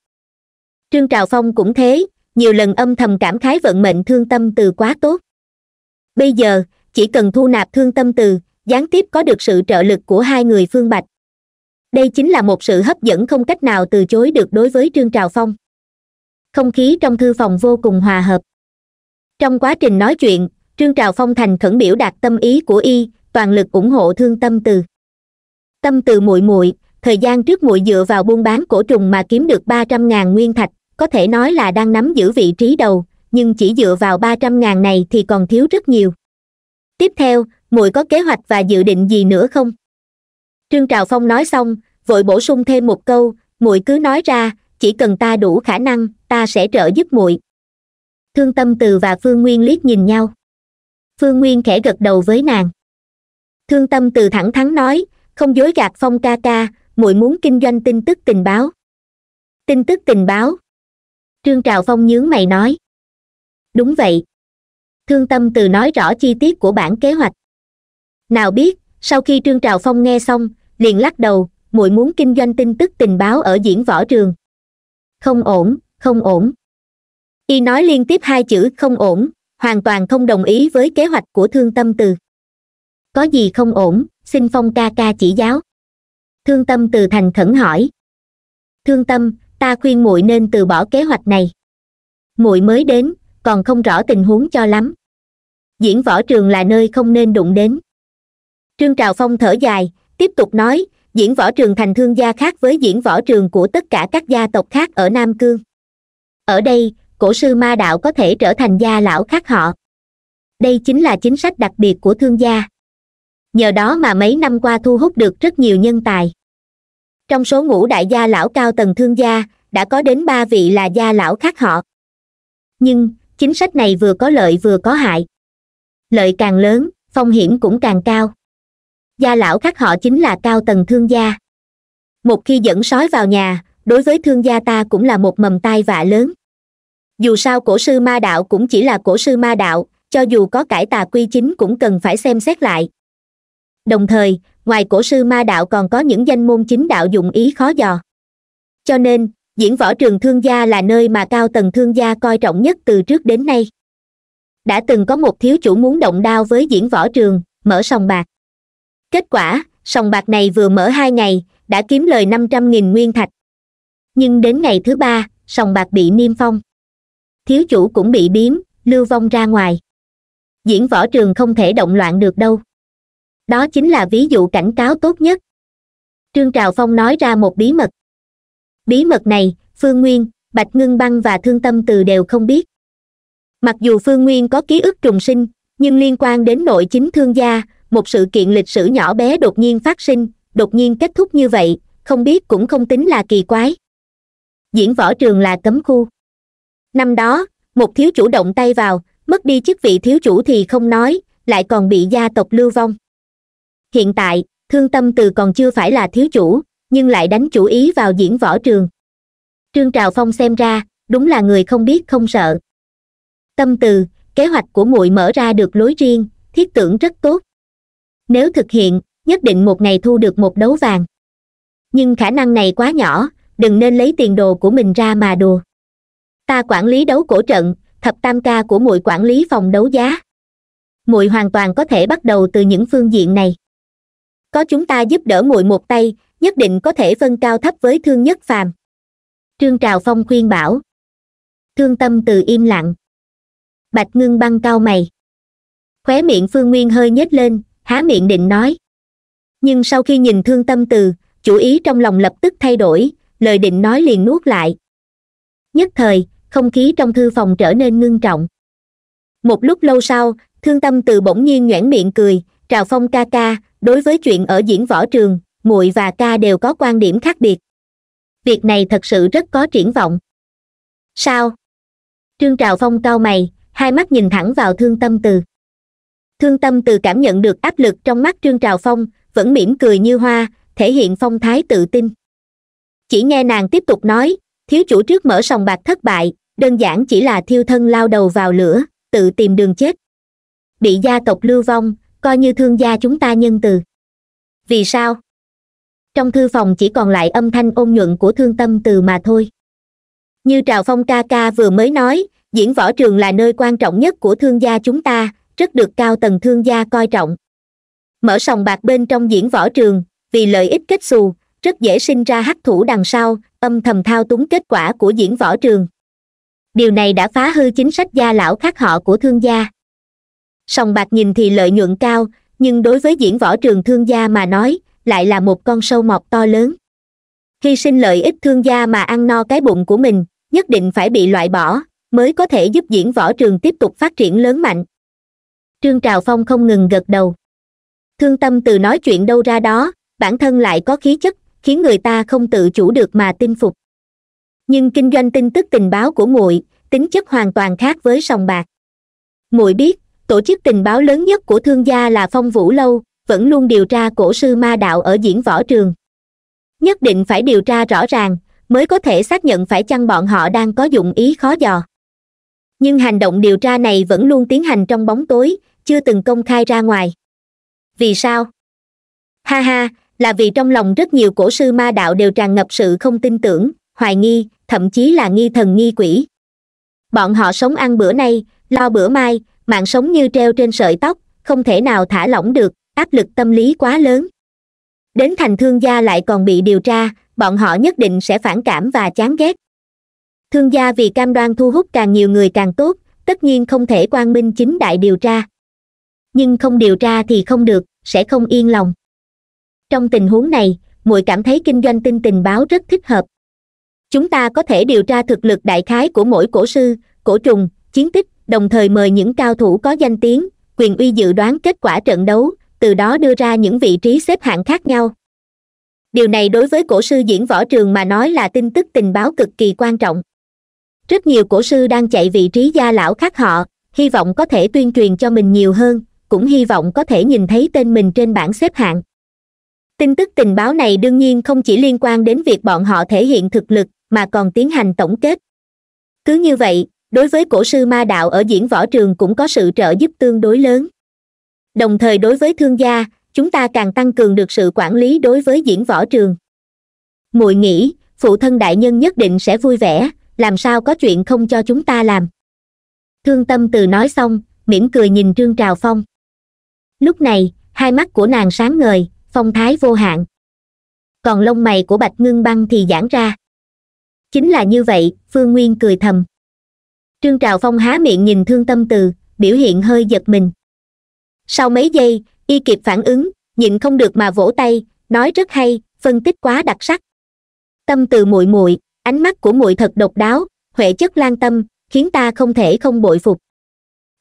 trương trào phong cũng thế nhiều lần âm thầm cảm khái vận mệnh thương tâm từ quá tốt bây giờ chỉ cần thu nạp thương tâm từ gián tiếp có được sự trợ lực của hai người phương bạch đây chính là một sự hấp dẫn không cách nào từ chối được đối với trương trào phong không khí trong thư phòng vô cùng hòa hợp trong quá trình nói chuyện trương trào phong thành khẩn biểu đạt tâm ý của y toàn lực ủng hộ thương tâm từ tâm từ muội muội thời gian trước muội dựa vào buôn bán cổ trùng mà kiếm được ba trăm ngàn nguyên thạch có thể nói là đang nắm giữ vị trí đầu nhưng chỉ dựa vào ba trăm ngàn này thì còn thiếu rất nhiều tiếp theo muội có kế hoạch và dự định gì nữa không trương trào phong nói xong vội bổ sung thêm một câu muội cứ nói ra chỉ cần ta đủ khả năng ta sẽ trợ giúp muội thương tâm từ và phương nguyên liếc nhìn nhau phương nguyên khẽ gật đầu với nàng thương tâm từ thẳng thắn nói không dối gạt phong ca ca muội muốn kinh doanh tin tức tình báo tin tức tình báo trương trào phong nhướng mày nói đúng vậy thương tâm từ nói rõ chi tiết của bản kế hoạch nào biết sau khi trương trào phong nghe xong liền lắc đầu muội muốn kinh doanh tin tức tình báo ở diễn võ trường không ổn không ổn y nói liên tiếp hai chữ không ổn hoàn toàn không đồng ý với kế hoạch của thương tâm từ có gì không ổn xin phong ca ca chỉ giáo thương tâm từ thành khẩn hỏi thương tâm ta khuyên muội nên từ bỏ kế hoạch này muội mới đến còn không rõ tình huống cho lắm diễn võ trường là nơi không nên đụng đến trương trào phong thở dài tiếp tục nói diễn võ trường thành thương gia khác với diễn võ trường của tất cả các gia tộc khác ở nam cương ở đây cổ sư ma đạo có thể trở thành gia lão khác họ đây chính là chính sách đặc biệt của thương gia nhờ đó mà mấy năm qua thu hút được rất nhiều nhân tài trong số ngũ đại gia lão cao tầng thương gia đã có đến ba vị là gia lão khác họ nhưng chính sách này vừa có lợi vừa có hại lợi càng lớn phong hiểm cũng càng cao gia lão khác họ chính là cao tầng thương gia một khi dẫn sói vào nhà đối với thương gia ta cũng là một mầm tai vạ lớn dù sao cổ sư ma đạo cũng chỉ là cổ sư ma đạo cho dù có cải tà quy chính cũng cần phải xem xét lại đồng thời ngoài cổ sư ma đạo còn có những danh môn chính đạo dụng ý khó dò cho nên diễn võ trường thương gia là nơi mà cao tầng thương gia coi trọng nhất từ trước đến nay đã từng có một thiếu chủ muốn động đao với diễn võ trường mở sòng bạc kết quả sòng bạc này vừa mở hai ngày đã kiếm lời năm trăm nghìn nguyên thạch nhưng đến ngày thứ ba sòng bạc bị niêm phong thiếu chủ cũng bị biếm lưu vong ra ngoài diễn võ trường không thể động loạn được đâu đó chính là ví dụ cảnh cáo tốt nhất trương trào phong nói ra một bí mật bí mật này phương nguyên bạch ngưng băng và thương tâm từ đều không biết mặc dù phương nguyên có ký ức trùng sinh nhưng liên quan đến nội chính thương gia một sự kiện lịch sử nhỏ bé đột nhiên phát sinh đột nhiên kết thúc như vậy không biết cũng không tính là kỳ quái diễn võ trường là cấm khu năm đó một thiếu chủ động tay vào mất đi chức vị thiếu chủ thì không nói lại còn bị gia tộc lưu vong hiện tại thương tâm từ còn chưa phải là thiếu chủ nhưng lại đánh chủ ý vào diễn võ trường trương trào phong xem ra đúng là người không biết không sợ tâm từ kế hoạch của muội mở ra được lối riêng thiết tưởng rất tốt nếu thực hiện nhất định một ngày thu được một đấu vàng nhưng khả năng này quá nhỏ đừng nên lấy tiền đồ của mình ra mà đùa ta quản lý đấu cổ trận thập tam ca của muội quản lý phòng đấu giá muội hoàn toàn có thể bắt đầu từ những phương diện này có chúng ta giúp đỡ muội một tay nhất định có thể phân cao thấp với thương nhất phàm trương trào phong khuyên bảo thương tâm từ im lặng bạch ngưng băng cao mày khóe miệng phương nguyên hơi nhếch lên há miệng định nói nhưng sau khi nhìn thương tâm từ chủ ý trong lòng lập tức thay đổi lời định nói liền nuốt lại nhất thời không khí trong thư phòng trở nên ngưng trọng một lúc lâu sau thương tâm từ bỗng nhiên nhoẻn miệng cười trào phong ca ca đối với chuyện ở diễn võ trường muội và ca đều có quan điểm khác biệt việc này thật sự rất có triển vọng sao trương trào phong cau mày hai mắt nhìn thẳng vào thương tâm từ thương tâm từ cảm nhận được áp lực trong mắt trương trào phong vẫn mỉm cười như hoa thể hiện phong thái tự tin chỉ nghe nàng tiếp tục nói thiếu chủ trước mở sòng bạc thất bại đơn giản chỉ là thiêu thân lao đầu vào lửa tự tìm đường chết bị gia tộc lưu vong coi như thương gia chúng ta nhân từ vì sao trong thư phòng chỉ còn lại âm thanh ôn nhuận của thương tâm từ mà thôi như trào phong ca ca vừa mới nói diễn võ trường là nơi quan trọng nhất của thương gia chúng ta rất được cao tầng thương gia coi trọng mở sòng bạc bên trong diễn võ trường vì lợi ích kết xù rất dễ sinh ra hắc thủ đằng sau âm thầm thao túng kết quả của diễn võ trường điều này đã phá hư chính sách gia lão khác họ của thương gia sòng bạc nhìn thì lợi nhuận cao nhưng đối với diễn võ trường thương gia mà nói lại là một con sâu mọc to lớn hy sinh lợi ích thương gia mà ăn no cái bụng của mình nhất định phải bị loại bỏ mới có thể giúp diễn võ trường tiếp tục phát triển lớn mạnh trương trào phong không ngừng gật đầu thương tâm từ nói chuyện đâu ra đó bản thân lại có khí chất khiến người ta không tự chủ được mà tin phục nhưng kinh doanh tin tức tình báo của muội tính chất hoàn toàn khác với sòng bạc muội biết tổ chức tình báo lớn nhất của thương gia là phong vũ lâu vẫn luôn điều tra cổ sư ma đạo ở diễn võ trường nhất định phải điều tra rõ ràng mới có thể xác nhận phải chăng bọn họ đang có dụng ý khó dò nhưng hành động điều tra này vẫn luôn tiến hành trong bóng tối chưa từng công khai ra ngoài vì sao ha ha là vì trong lòng rất nhiều cổ sư ma đạo đều tràn ngập sự không tin tưởng hoài nghi thậm chí là nghi thần nghi quỷ bọn họ sống ăn bữa nay lo bữa mai mạng sống như treo trên sợi tóc không thể nào thả lỏng được áp lực tâm lý quá lớn đến thành thương gia lại còn bị điều tra bọn họ nhất định sẽ phản cảm và chán ghét thương gia vì cam đoan thu hút càng nhiều người càng tốt tất nhiên không thể quang minh chính đại điều tra nhưng không điều tra thì không được sẽ không yên lòng trong tình huống này muội cảm thấy kinh doanh tin tình báo rất thích hợp chúng ta có thể điều tra thực lực đại khái của mỗi cổ sư cổ trùng chiến tích đồng thời mời những cao thủ có danh tiếng quyền uy dự đoán kết quả trận đấu từ đó đưa ra những vị trí xếp hạng khác nhau điều này đối với cổ sư diễn võ trường mà nói là tin tức tình báo cực kỳ quan trọng rất nhiều cổ sư đang chạy vị trí gia lão khác họ hy vọng có thể tuyên truyền cho mình nhiều hơn cũng hy vọng có thể nhìn thấy tên mình trên bảng xếp hạng tin tức tình báo này đương nhiên không chỉ liên quan đến việc bọn họ thể hiện thực lực mà còn tiến hành tổng kết cứ như vậy đối với cổ sư ma đạo ở diễn võ trường cũng có sự trợ giúp tương đối lớn đồng thời đối với thương gia chúng ta càng tăng cường được sự quản lý đối với diễn võ trường muội nghĩ phụ thân đại nhân nhất định sẽ vui vẻ làm sao có chuyện không cho chúng ta làm thương tâm từ nói xong mỉm cười nhìn trương trào phong lúc này hai mắt của nàng sáng ngời phong thái vô hạn còn lông mày của bạch ngưng băng thì giãn ra chính là như vậy phương nguyên cười thầm trương trào phong há miệng nhìn thương tâm từ biểu hiện hơi giật mình sau mấy giây y kịp phản ứng nhịn không được mà vỗ tay nói rất hay phân tích quá đặc sắc tâm từ muội muội ánh mắt của muội thật độc đáo huệ chất lan tâm khiến ta không thể không bội phục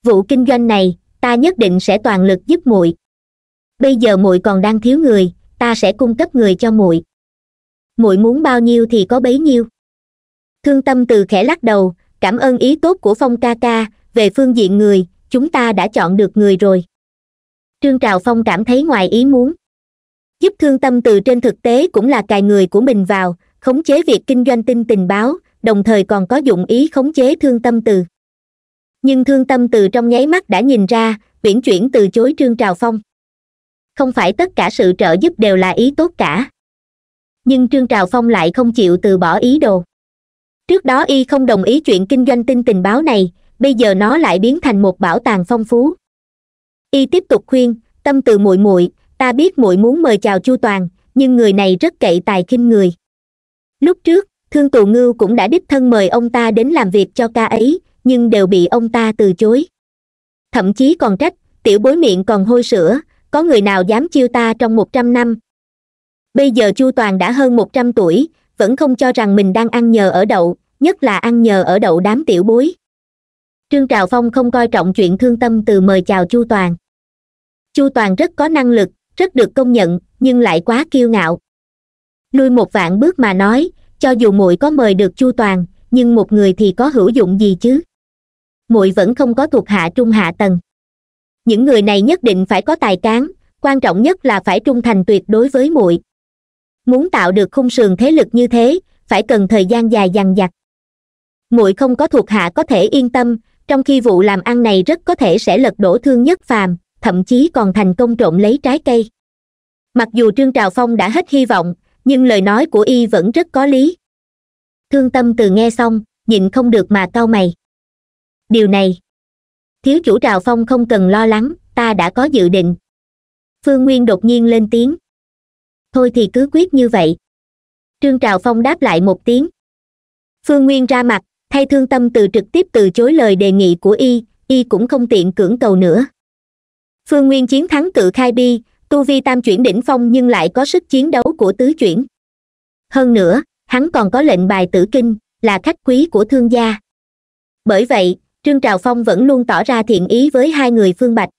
vụ kinh doanh này ta nhất định sẽ toàn lực giúp muội bây giờ muội còn đang thiếu người ta sẽ cung cấp người cho muội muội muốn bao nhiêu thì có bấy nhiêu thương tâm từ khẽ lắc đầu cảm ơn ý tốt của phong ca ca về phương diện người chúng ta đã chọn được người rồi trương trào phong cảm thấy ngoài ý muốn giúp thương tâm từ trên thực tế cũng là cài người của mình vào khống chế việc kinh doanh tin tình báo đồng thời còn có dụng ý khống chế thương tâm từ nhưng thương tâm từ trong nháy mắt đã nhìn ra uyển chuyển từ chối trương trào phong không phải tất cả sự trợ giúp đều là ý tốt cả nhưng trương trào phong lại không chịu từ bỏ ý đồ trước đó y không đồng ý chuyện kinh doanh tin tình báo này bây giờ nó lại biến thành một bảo tàng phong phú y tiếp tục khuyên tâm từ muội muội ta biết muội muốn mời chào chu toàn nhưng người này rất cậy tài khinh người lúc trước thương tù ngưu cũng đã đích thân mời ông ta đến làm việc cho ca ấy nhưng đều bị ông ta từ chối thậm chí còn trách tiểu bối miệng còn hôi sữa có người nào dám chiêu ta trong một trăm năm bây giờ chu toàn đã hơn một trăm tuổi vẫn không cho rằng mình đang ăn nhờ ở đậu nhất là ăn nhờ ở đậu đám tiểu bối trương trào phong không coi trọng chuyện thương tâm từ mời chào chu toàn chu toàn rất có năng lực rất được công nhận nhưng lại quá kiêu ngạo lui một vạn bước mà nói cho dù muội có mời được chu toàn nhưng một người thì có hữu dụng gì chứ muội vẫn không có thuộc hạ trung hạ tầng những người này nhất định phải có tài cán quan trọng nhất là phải trung thành tuyệt đối với muội muốn tạo được khung sườn thế lực như thế phải cần thời gian dài dằn vặt muội không có thuộc hạ có thể yên tâm trong khi vụ làm ăn này rất có thể sẽ lật đổ thương nhất phàm thậm chí còn thành công trộm lấy trái cây mặc dù trương trào phong đã hết hy vọng nhưng lời nói của y vẫn rất có lý thương tâm từ nghe xong nhịn không được mà cau mày điều này thiếu chủ trào phong không cần lo lắng ta đã có dự định phương nguyên đột nhiên lên tiếng thôi thì cứ quyết như vậy trương trào phong đáp lại một tiếng phương nguyên ra mặt thay thương tâm từ trực tiếp từ chối lời đề nghị của y y cũng không tiện cưỡng cầu nữa phương nguyên chiến thắng tự khai bi tu vi tam chuyển đỉnh phong nhưng lại có sức chiến đấu của tứ chuyển hơn nữa hắn còn có lệnh bài tử kinh là khách quý của thương gia bởi vậy trương trào phong vẫn luôn tỏ ra thiện ý với hai người phương bạch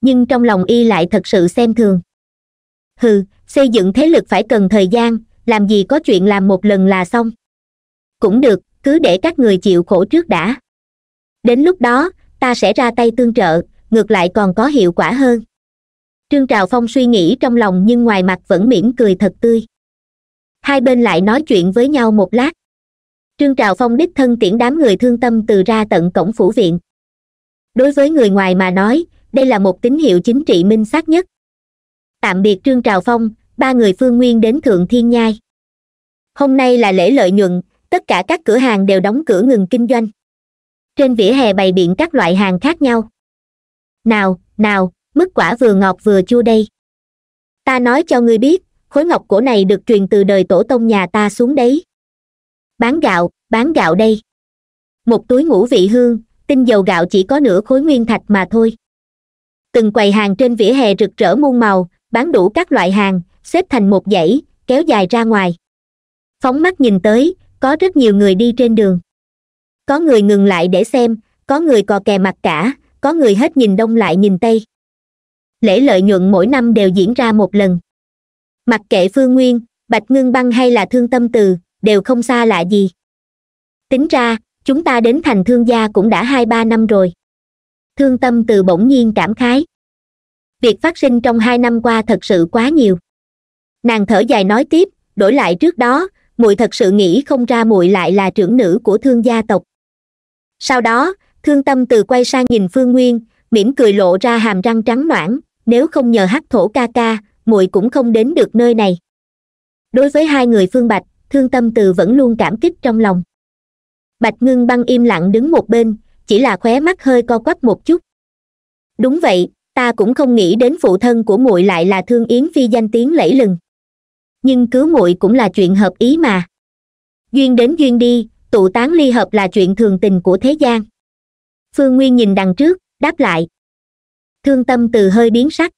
nhưng trong lòng y lại thật sự xem thường hừ xây dựng thế lực phải cần thời gian làm gì có chuyện làm một lần là xong cũng được cứ để các người chịu khổ trước đã đến lúc đó ta sẽ ra tay tương trợ ngược lại còn có hiệu quả hơn trương trào phong suy nghĩ trong lòng nhưng ngoài mặt vẫn mỉm cười thật tươi hai bên lại nói chuyện với nhau một lát trương trào phong đích thân tiễn đám người thương tâm từ ra tận cổng phủ viện đối với người ngoài mà nói đây là một tín hiệu chính trị minh xác nhất tạm biệt trương trào phong ba người phương nguyên đến thượng thiên nhai hôm nay là lễ lợi nhuận tất cả các cửa hàng đều đóng cửa ngừng kinh doanh trên vỉa hè bày biện các loại hàng khác nhau nào nào mức quả vừa ngọt vừa chua đây ta nói cho ngươi biết khối ngọc cổ này được truyền từ đời tổ tông nhà ta xuống đấy bán gạo bán gạo đây một túi ngũ vị hương tinh dầu gạo chỉ có nửa khối nguyên thạch mà thôi từng quầy hàng trên vỉa hè rực rỡ muôn màu bán đủ các loại hàng xếp thành một dãy kéo dài ra ngoài phóng mắt nhìn tới có rất nhiều người đi trên đường có người ngừng lại để xem có người cò kè mặt cả có người hết nhìn đông lại nhìn tây lễ lợi nhuận mỗi năm đều diễn ra một lần mặc kệ phương nguyên bạch ngưng băng hay là thương tâm từ đều không xa lạ gì tính ra chúng ta đến thành thương gia cũng đã hai ba năm rồi thương tâm từ bỗng nhiên cảm khái việc phát sinh trong hai năm qua thật sự quá nhiều nàng thở dài nói tiếp đổi lại trước đó muội thật sự nghĩ không ra muội lại là trưởng nữ của thương gia tộc sau đó thương tâm từ quay sang nhìn phương nguyên mỉm cười lộ ra hàm răng trắng noãn nếu không nhờ hắc thổ ca ca muội cũng không đến được nơi này đối với hai người phương bạch thương tâm từ vẫn luôn cảm kích trong lòng bạch ngưng băng im lặng đứng một bên chỉ là khóe mắt hơi co quắp một chút đúng vậy ta cũng không nghĩ đến phụ thân của muội lại là thương yến phi danh tiếng lẫy lừng nhưng cứu muội cũng là chuyện hợp ý mà duyên đến duyên đi tụ tán ly hợp là chuyện thường tình của thế gian phương nguyên nhìn đằng trước đáp lại thương tâm từ hơi biến sắc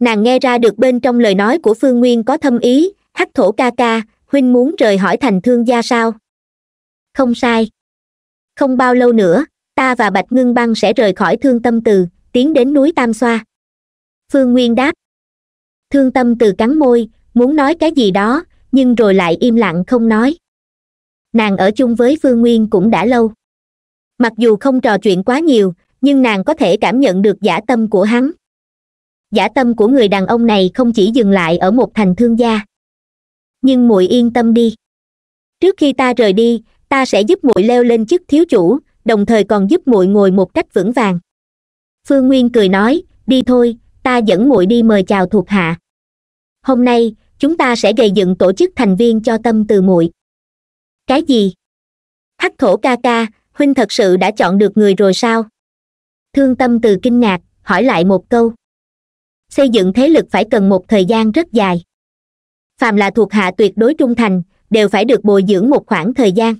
nàng nghe ra được bên trong lời nói của phương nguyên có thâm ý hắc thổ ca ca huynh muốn rời hỏi thành thương gia sao không sai không bao lâu nữa ta và bạch ngưng băng sẽ rời khỏi thương tâm từ tiến đến núi tam xoa phương nguyên đáp thương tâm từ cắn môi muốn nói cái gì đó nhưng rồi lại im lặng không nói nàng ở chung với phương nguyên cũng đã lâu mặc dù không trò chuyện quá nhiều nhưng nàng có thể cảm nhận được giả tâm của hắn giả tâm của người đàn ông này không chỉ dừng lại ở một thành thương gia nhưng muội yên tâm đi trước khi ta rời đi ta sẽ giúp muội leo lên chức thiếu chủ đồng thời còn giúp muội ngồi một cách vững vàng phương nguyên cười nói đi thôi ta dẫn muội đi mời chào thuộc hạ hôm nay chúng ta sẽ gây dựng tổ chức thành viên cho tâm từ muội cái gì hắc thổ ca ca huynh thật sự đã chọn được người rồi sao thương tâm từ kinh ngạc hỏi lại một câu xây dựng thế lực phải cần một thời gian rất dài phàm là thuộc hạ tuyệt đối trung thành đều phải được bồi dưỡng một khoảng thời gian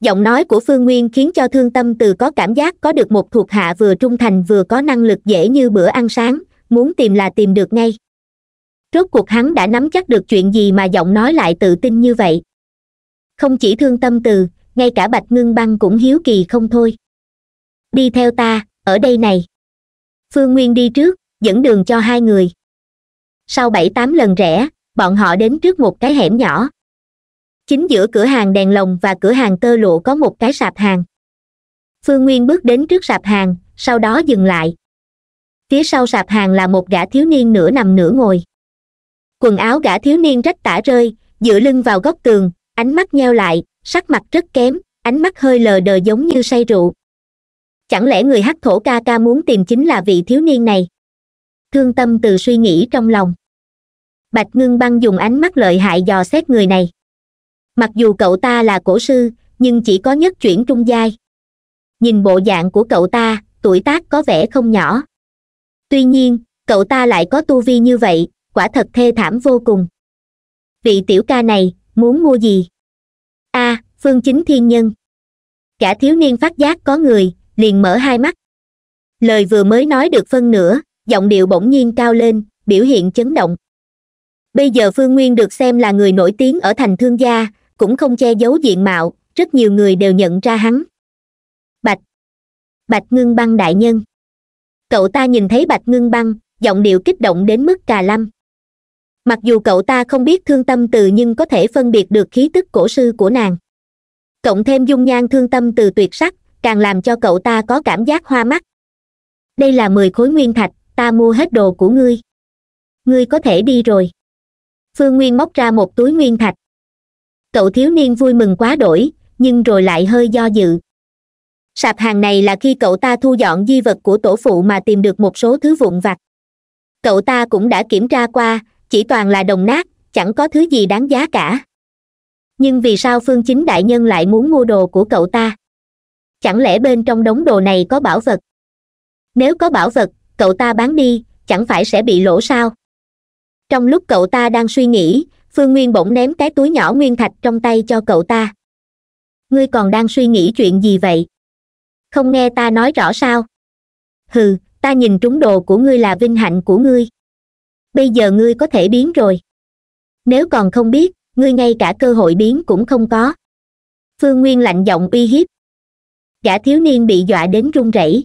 giọng nói của phương nguyên khiến cho thương tâm từ có cảm giác có được một thuộc hạ vừa trung thành vừa có năng lực dễ như bữa ăn sáng muốn tìm là tìm được ngay rốt cuộc hắn đã nắm chắc được chuyện gì mà giọng nói lại tự tin như vậy không chỉ thương tâm từ ngay cả bạch ngưng băng cũng hiếu kỳ không thôi đi theo ta ở đây này phương nguyên đi trước dẫn đường cho hai người sau bảy tám lần rẽ bọn họ đến trước một cái hẻm nhỏ chính giữa cửa hàng đèn lồng và cửa hàng tơ lụa có một cái sạp hàng phương nguyên bước đến trước sạp hàng sau đó dừng lại phía sau sạp hàng là một gã thiếu niên nửa nằm nửa ngồi quần áo gã thiếu niên rách tả rơi dựa lưng vào góc tường ánh mắt nheo lại sắc mặt rất kém ánh mắt hơi lờ đờ giống như say rượu chẳng lẽ người hắc thổ ca ca muốn tìm chính là vị thiếu niên này thương tâm từ suy nghĩ trong lòng bạch ngưng băng dùng ánh mắt lợi hại dò xét người này mặc dù cậu ta là cổ sư nhưng chỉ có nhất chuyển trung giai nhìn bộ dạng của cậu ta tuổi tác có vẻ không nhỏ tuy nhiên cậu ta lại có tu vi như vậy quả thật thê thảm vô cùng vị tiểu ca này muốn mua gì a à, phương chính thiên nhân cả thiếu niên phát giác có người liền mở hai mắt lời vừa mới nói được phân nửa giọng điệu bỗng nhiên cao lên biểu hiện chấn động bây giờ phương nguyên được xem là người nổi tiếng ở thành thương gia cũng không che giấu diện mạo rất nhiều người đều nhận ra hắn bạch bạch ngưng băng đại nhân cậu ta nhìn thấy bạch ngưng băng giọng điệu kích động đến mức cà lăm mặc dù cậu ta không biết thương tâm từ nhưng có thể phân biệt được khí tức cổ sư của nàng cộng thêm dung nhan thương tâm từ tuyệt sắc càng làm cho cậu ta có cảm giác hoa mắt đây là mười khối nguyên thạch ta mua hết đồ của ngươi ngươi có thể đi rồi phương nguyên móc ra một túi nguyên thạch cậu thiếu niên vui mừng quá đổi nhưng rồi lại hơi do dự sạp hàng này là khi cậu ta thu dọn di vật của tổ phụ mà tìm được một số thứ vụn vặt cậu ta cũng đã kiểm tra qua chỉ toàn là đồng nát chẳng có thứ gì đáng giá cả nhưng vì sao phương chính đại nhân lại muốn mua đồ của cậu ta chẳng lẽ bên trong đống đồ này có bảo vật nếu có bảo vật cậu ta bán đi chẳng phải sẽ bị lỗ sao trong lúc cậu ta đang suy nghĩ phương nguyên bỗng ném cái túi nhỏ nguyên thạch trong tay cho cậu ta ngươi còn đang suy nghĩ chuyện gì vậy không nghe ta nói rõ sao hừ ta nhìn trúng đồ của ngươi là vinh hạnh của ngươi bây giờ ngươi có thể biến rồi nếu còn không biết ngươi ngay cả cơ hội biến cũng không có phương nguyên lạnh giọng uy hiếp gã thiếu niên bị dọa đến run rẩy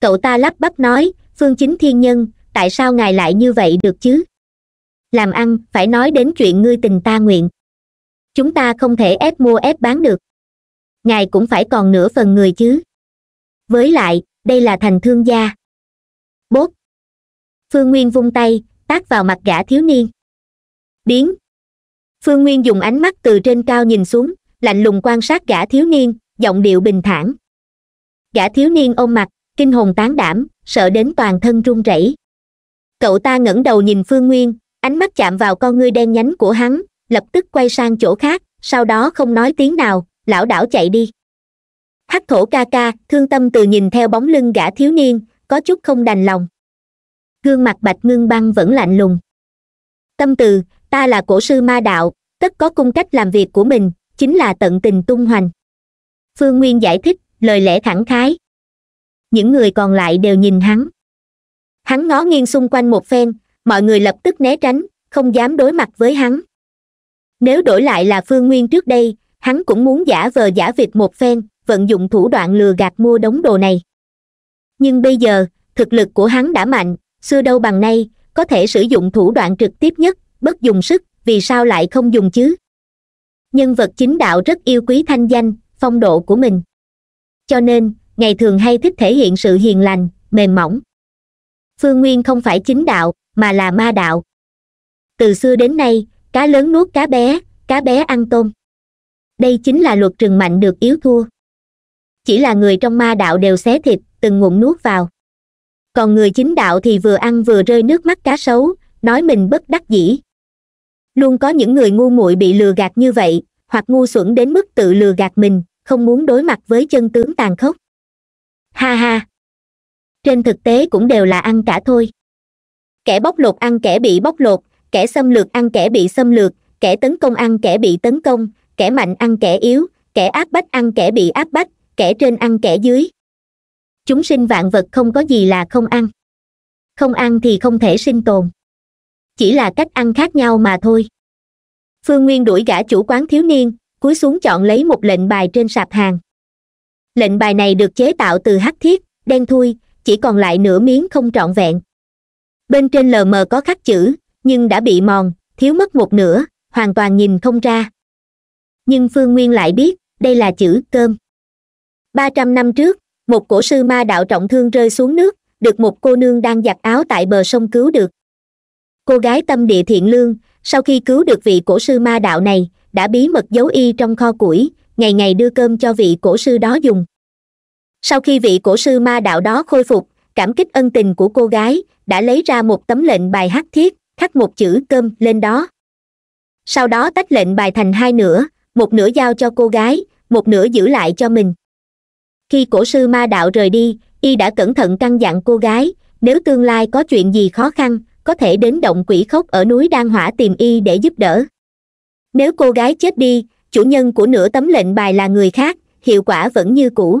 cậu ta lắp bắp nói phương chính thiên nhân tại sao ngài lại như vậy được chứ làm ăn phải nói đến chuyện ngươi tình ta nguyện chúng ta không thể ép mua ép bán được ngài cũng phải còn nửa phần người chứ với lại đây là thành thương gia bốt phương nguyên vung tay tác vào mặt gã thiếu niên biến phương nguyên dùng ánh mắt từ trên cao nhìn xuống lạnh lùng quan sát gã thiếu niên giọng điệu bình thản gã thiếu niên ôm mặt kinh hồn tán đảm sợ đến toàn thân run rẩy cậu ta ngẩng đầu nhìn phương nguyên ánh mắt chạm vào con ngươi đen nhánh của hắn lập tức quay sang chỗ khác sau đó không nói tiếng nào lão đảo chạy đi hắc thổ ca ca thương tâm từ nhìn theo bóng lưng gã thiếu niên có chút không đành lòng gương mặt bạch ngưng băng vẫn lạnh lùng tâm từ ta là cổ sư ma đạo tất có cung cách làm việc của mình chính là tận tình tung hoành phương nguyên giải thích lời lẽ thẳng khái những người còn lại đều nhìn hắn hắn ngó nghiêng xung quanh một phen mọi người lập tức né tránh không dám đối mặt với hắn nếu đổi lại là phương nguyên trước đây hắn cũng muốn giả vờ giả việc một phen vận dụng thủ đoạn lừa gạt mua đống đồ này nhưng bây giờ thực lực của hắn đã mạnh xưa đâu bằng nay có thể sử dụng thủ đoạn trực tiếp nhất bất dùng sức vì sao lại không dùng chứ nhân vật chính đạo rất yêu quý thanh danh phong độ của mình cho nên ngày thường hay thích thể hiện sự hiền lành mềm mỏng phương nguyên không phải chính đạo mà là ma đạo từ xưa đến nay cá lớn nuốt cá bé cá bé ăn tôm đây chính là luật trừng mạnh được yếu thua chỉ là người trong ma đạo đều xé thịt từng ngụm nuốt vào còn người chính đạo thì vừa ăn vừa rơi nước mắt cá sấu nói mình bất đắc dĩ luôn có những người ngu muội bị lừa gạt như vậy hoặc ngu xuẩn đến mức tự lừa gạt mình không muốn đối mặt với chân tướng tàn khốc ha ha trên thực tế cũng đều là ăn cả thôi kẻ bóc lột ăn kẻ bị bóc lột kẻ xâm lược ăn kẻ bị xâm lược kẻ tấn công ăn kẻ bị tấn công kẻ mạnh ăn kẻ yếu kẻ áp bách ăn kẻ bị áp bách kẻ trên ăn kẻ dưới chúng sinh vạn vật không có gì là không ăn không ăn thì không thể sinh tồn chỉ là cách ăn khác nhau mà thôi phương nguyên đuổi gã chủ quán thiếu niên cúi xuống chọn lấy một lệnh bài trên sạp hàng lệnh bài này được chế tạo từ hắc thiết đen thui chỉ còn lại nửa miếng không trọn vẹn bên trên lờ mờ có khắc chữ nhưng đã bị mòn thiếu mất một nửa hoàn toàn nhìn không ra nhưng phương nguyên lại biết đây là chữ cơm ba trăm năm trước một cổ sư ma đạo trọng thương rơi xuống nước được một cô nương đang giặt áo tại bờ sông cứu được cô gái tâm địa thiện lương sau khi cứu được vị cổ sư ma đạo này đã bí mật giấu y trong kho củi ngày ngày đưa cơm cho vị cổ sư đó dùng sau khi vị cổ sư ma đạo đó khôi phục cảm kích ân tình của cô gái đã lấy ra một tấm lệnh bài hát thiết khắc một chữ cơm lên đó sau đó tách lệnh bài thành hai nửa một nửa giao cho cô gái một nửa giữ lại cho mình khi cổ sư ma đạo rời đi y đã cẩn thận căn dặn cô gái nếu tương lai có chuyện gì khó khăn có thể đến động quỷ khốc ở núi đan hỏa tìm y để giúp đỡ nếu cô gái chết đi chủ nhân của nửa tấm lệnh bài là người khác hiệu quả vẫn như cũ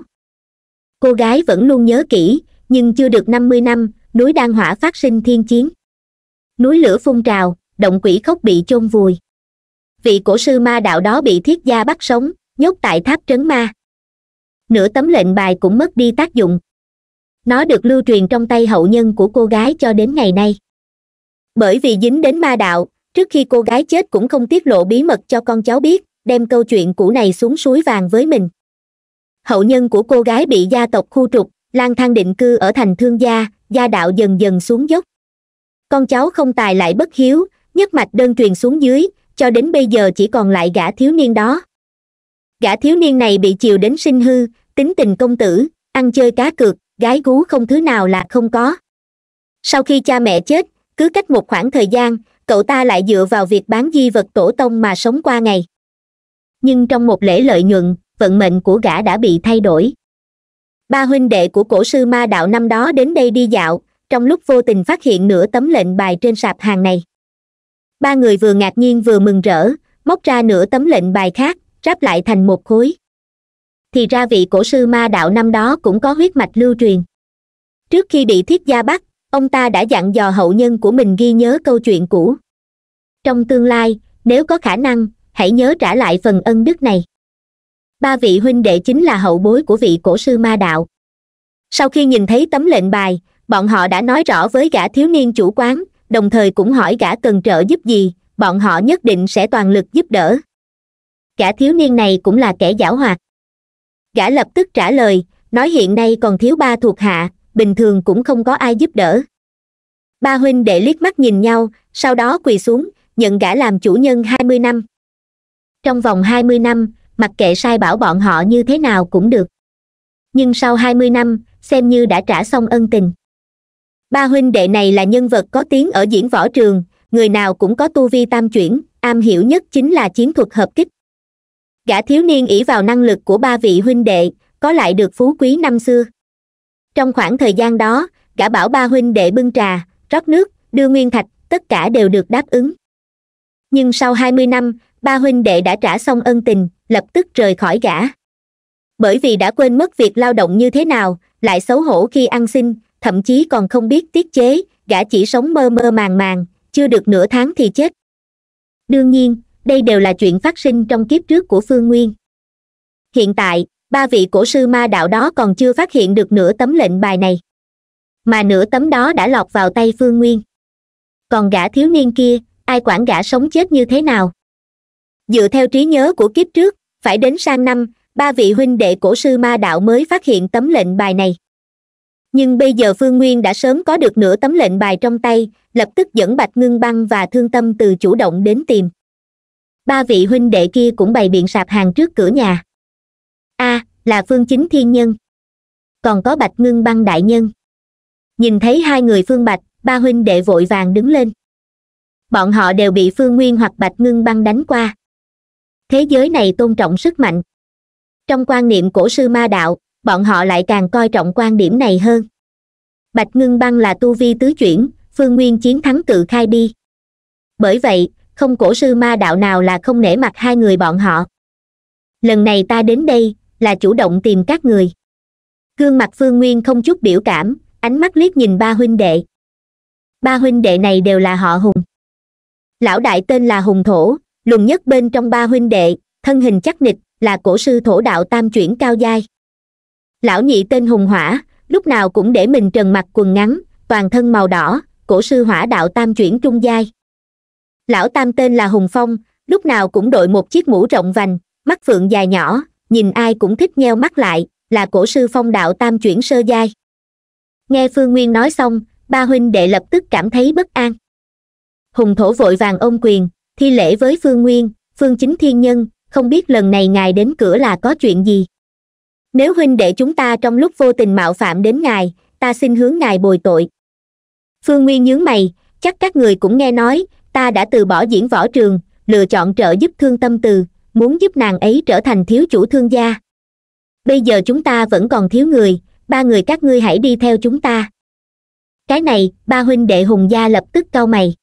cô gái vẫn luôn nhớ kỹ nhưng chưa được năm mươi năm núi đan hỏa phát sinh thiên chiến núi lửa phun trào động quỷ khốc bị chôn vùi vị cổ sư ma đạo đó bị thiết gia bắt sống nhốt tại tháp trấn ma nửa tấm lệnh bài cũng mất đi tác dụng nó được lưu truyền trong tay hậu nhân của cô gái cho đến ngày nay bởi vì dính đến ma đạo trước khi cô gái chết cũng không tiết lộ bí mật cho con cháu biết đem câu chuyện cũ này xuống suối vàng với mình hậu nhân của cô gái bị gia tộc khu trục lang thang định cư ở thành thương gia gia đạo dần dần xuống dốc con cháu không tài lại bất hiếu nhất mạch đơn truyền xuống dưới cho đến bây giờ chỉ còn lại gã thiếu niên đó gã thiếu niên này bị chiều đến sinh hư tính tình công tử ăn chơi cá cược gái gú không thứ nào là không có sau khi cha mẹ chết cứ cách một khoảng thời gian cậu ta lại dựa vào việc bán di vật tổ tông mà sống qua ngày nhưng trong một lễ lợi nhuận vận mệnh của gã đã bị thay đổi ba huynh đệ của cổ sư ma đạo năm đó đến đây đi dạo trong lúc vô tình phát hiện nửa tấm lệnh bài trên sạp hàng này ba người vừa ngạc nhiên vừa mừng rỡ móc ra nửa tấm lệnh bài khác ráp lại thành một khối thì ra vị cổ sư ma đạo năm đó cũng có huyết mạch lưu truyền trước khi bị thiết gia bắt ông ta đã dặn dò hậu nhân của mình ghi nhớ câu chuyện cũ trong tương lai nếu có khả năng hãy nhớ trả lại phần ân đức này ba vị huynh đệ chính là hậu bối của vị cổ sư ma đạo sau khi nhìn thấy tấm lệnh bài bọn họ đã nói rõ với gã thiếu niên chủ quán đồng thời cũng hỏi gã cần trợ giúp gì bọn họ nhất định sẽ toàn lực giúp đỡ gã thiếu niên này cũng là kẻ giảo hoạt gã lập tức trả lời nói hiện nay còn thiếu ba thuộc hạ bình thường cũng không có ai giúp đỡ ba huynh đệ liếc mắt nhìn nhau sau đó quỳ xuống nhận gã làm chủ nhân hai mươi năm trong vòng hai mươi năm mặc kệ sai bảo bọn họ như thế nào cũng được nhưng sau hai mươi năm xem như đã trả xong ân tình ba huynh đệ này là nhân vật có tiếng ở diễn võ trường người nào cũng có tu vi tam chuyển am hiểu nhất chính là chiến thuật hợp kích gã thiếu niên ỷ vào năng lực của ba vị huynh đệ có lại được phú quý năm xưa trong khoảng thời gian đó gã bảo ba huynh đệ bưng trà rót nước đưa nguyên thạch tất cả đều được đáp ứng nhưng sau hai mươi năm ba huynh đệ đã trả xong ân tình lập tức rời khỏi gã bởi vì đã quên mất việc lao động như thế nào lại xấu hổ khi ăn xin thậm chí còn không biết tiết chế gã chỉ sống mơ mơ màng màng chưa được nửa tháng thì chết đương nhiên đây đều là chuyện phát sinh trong kiếp trước của phương nguyên hiện tại ba vị cổ sư ma đạo đó còn chưa phát hiện được nửa tấm lệnh bài này mà nửa tấm đó đã lọt vào tay phương nguyên còn gã thiếu niên kia ai quản gã sống chết như thế nào dựa theo trí nhớ của kiếp trước phải đến sang năm ba vị huynh đệ cổ sư ma đạo mới phát hiện tấm lệnh bài này nhưng bây giờ phương nguyên đã sớm có được nửa tấm lệnh bài trong tay lập tức dẫn bạch ngưng băng và thương tâm từ chủ động đến tìm ba vị huynh đệ kia cũng bày biện sạp hàng trước cửa nhà a à, là phương chính thiên nhân còn có bạch ngưng băng đại nhân nhìn thấy hai người phương bạch ba huynh đệ vội vàng đứng lên bọn họ đều bị phương nguyên hoặc bạch ngưng băng đánh qua thế giới này tôn trọng sức mạnh trong quan niệm cổ sư ma đạo bọn họ lại càng coi trọng quan điểm này hơn bạch ngưng băng là tu vi tứ chuyển phương nguyên chiến thắng cự khai bi bởi vậy không cổ sư ma đạo nào là không nể mặt hai người bọn họ lần này ta đến đây là chủ động tìm các người gương mặt phương nguyên không chút biểu cảm ánh mắt liếc nhìn ba huynh đệ ba huynh đệ này đều là họ hùng lão đại tên là hùng thổ lùng nhất bên trong ba huynh đệ thân hình chắc nịch là cổ sư thổ đạo tam chuyển cao giai lão nhị tên hùng hỏa lúc nào cũng để mình trần mặt quần ngắn toàn thân màu đỏ cổ sư hỏa đạo tam chuyển trung giai lão tam tên là hùng phong lúc nào cũng đội một chiếc mũ rộng vành mắt phượng dài nhỏ nhìn ai cũng thích nheo mắt lại là cổ sư phong đạo tam chuyển sơ giai nghe phương nguyên nói xong ba huynh đệ lập tức cảm thấy bất an hùng thổ vội vàng ôm quyền thi lễ với phương nguyên phương chính thiên nhân không biết lần này ngài đến cửa là có chuyện gì nếu huynh đệ chúng ta trong lúc vô tình mạo phạm đến ngài ta xin hướng ngài bồi tội phương nguyên nhướng mày chắc các người cũng nghe nói ta đã từ bỏ diễn võ trường lựa chọn trợ giúp thương tâm từ muốn giúp nàng ấy trở thành thiếu chủ thương gia bây giờ chúng ta vẫn còn thiếu người ba người các ngươi hãy đi theo chúng ta cái này ba huynh đệ hùng gia lập tức cau mày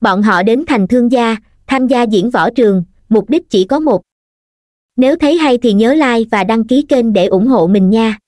bọn họ đến thành thương gia tham gia diễn võ trường mục đích chỉ có một nếu thấy hay thì nhớ like và đăng ký kênh để ủng hộ mình nha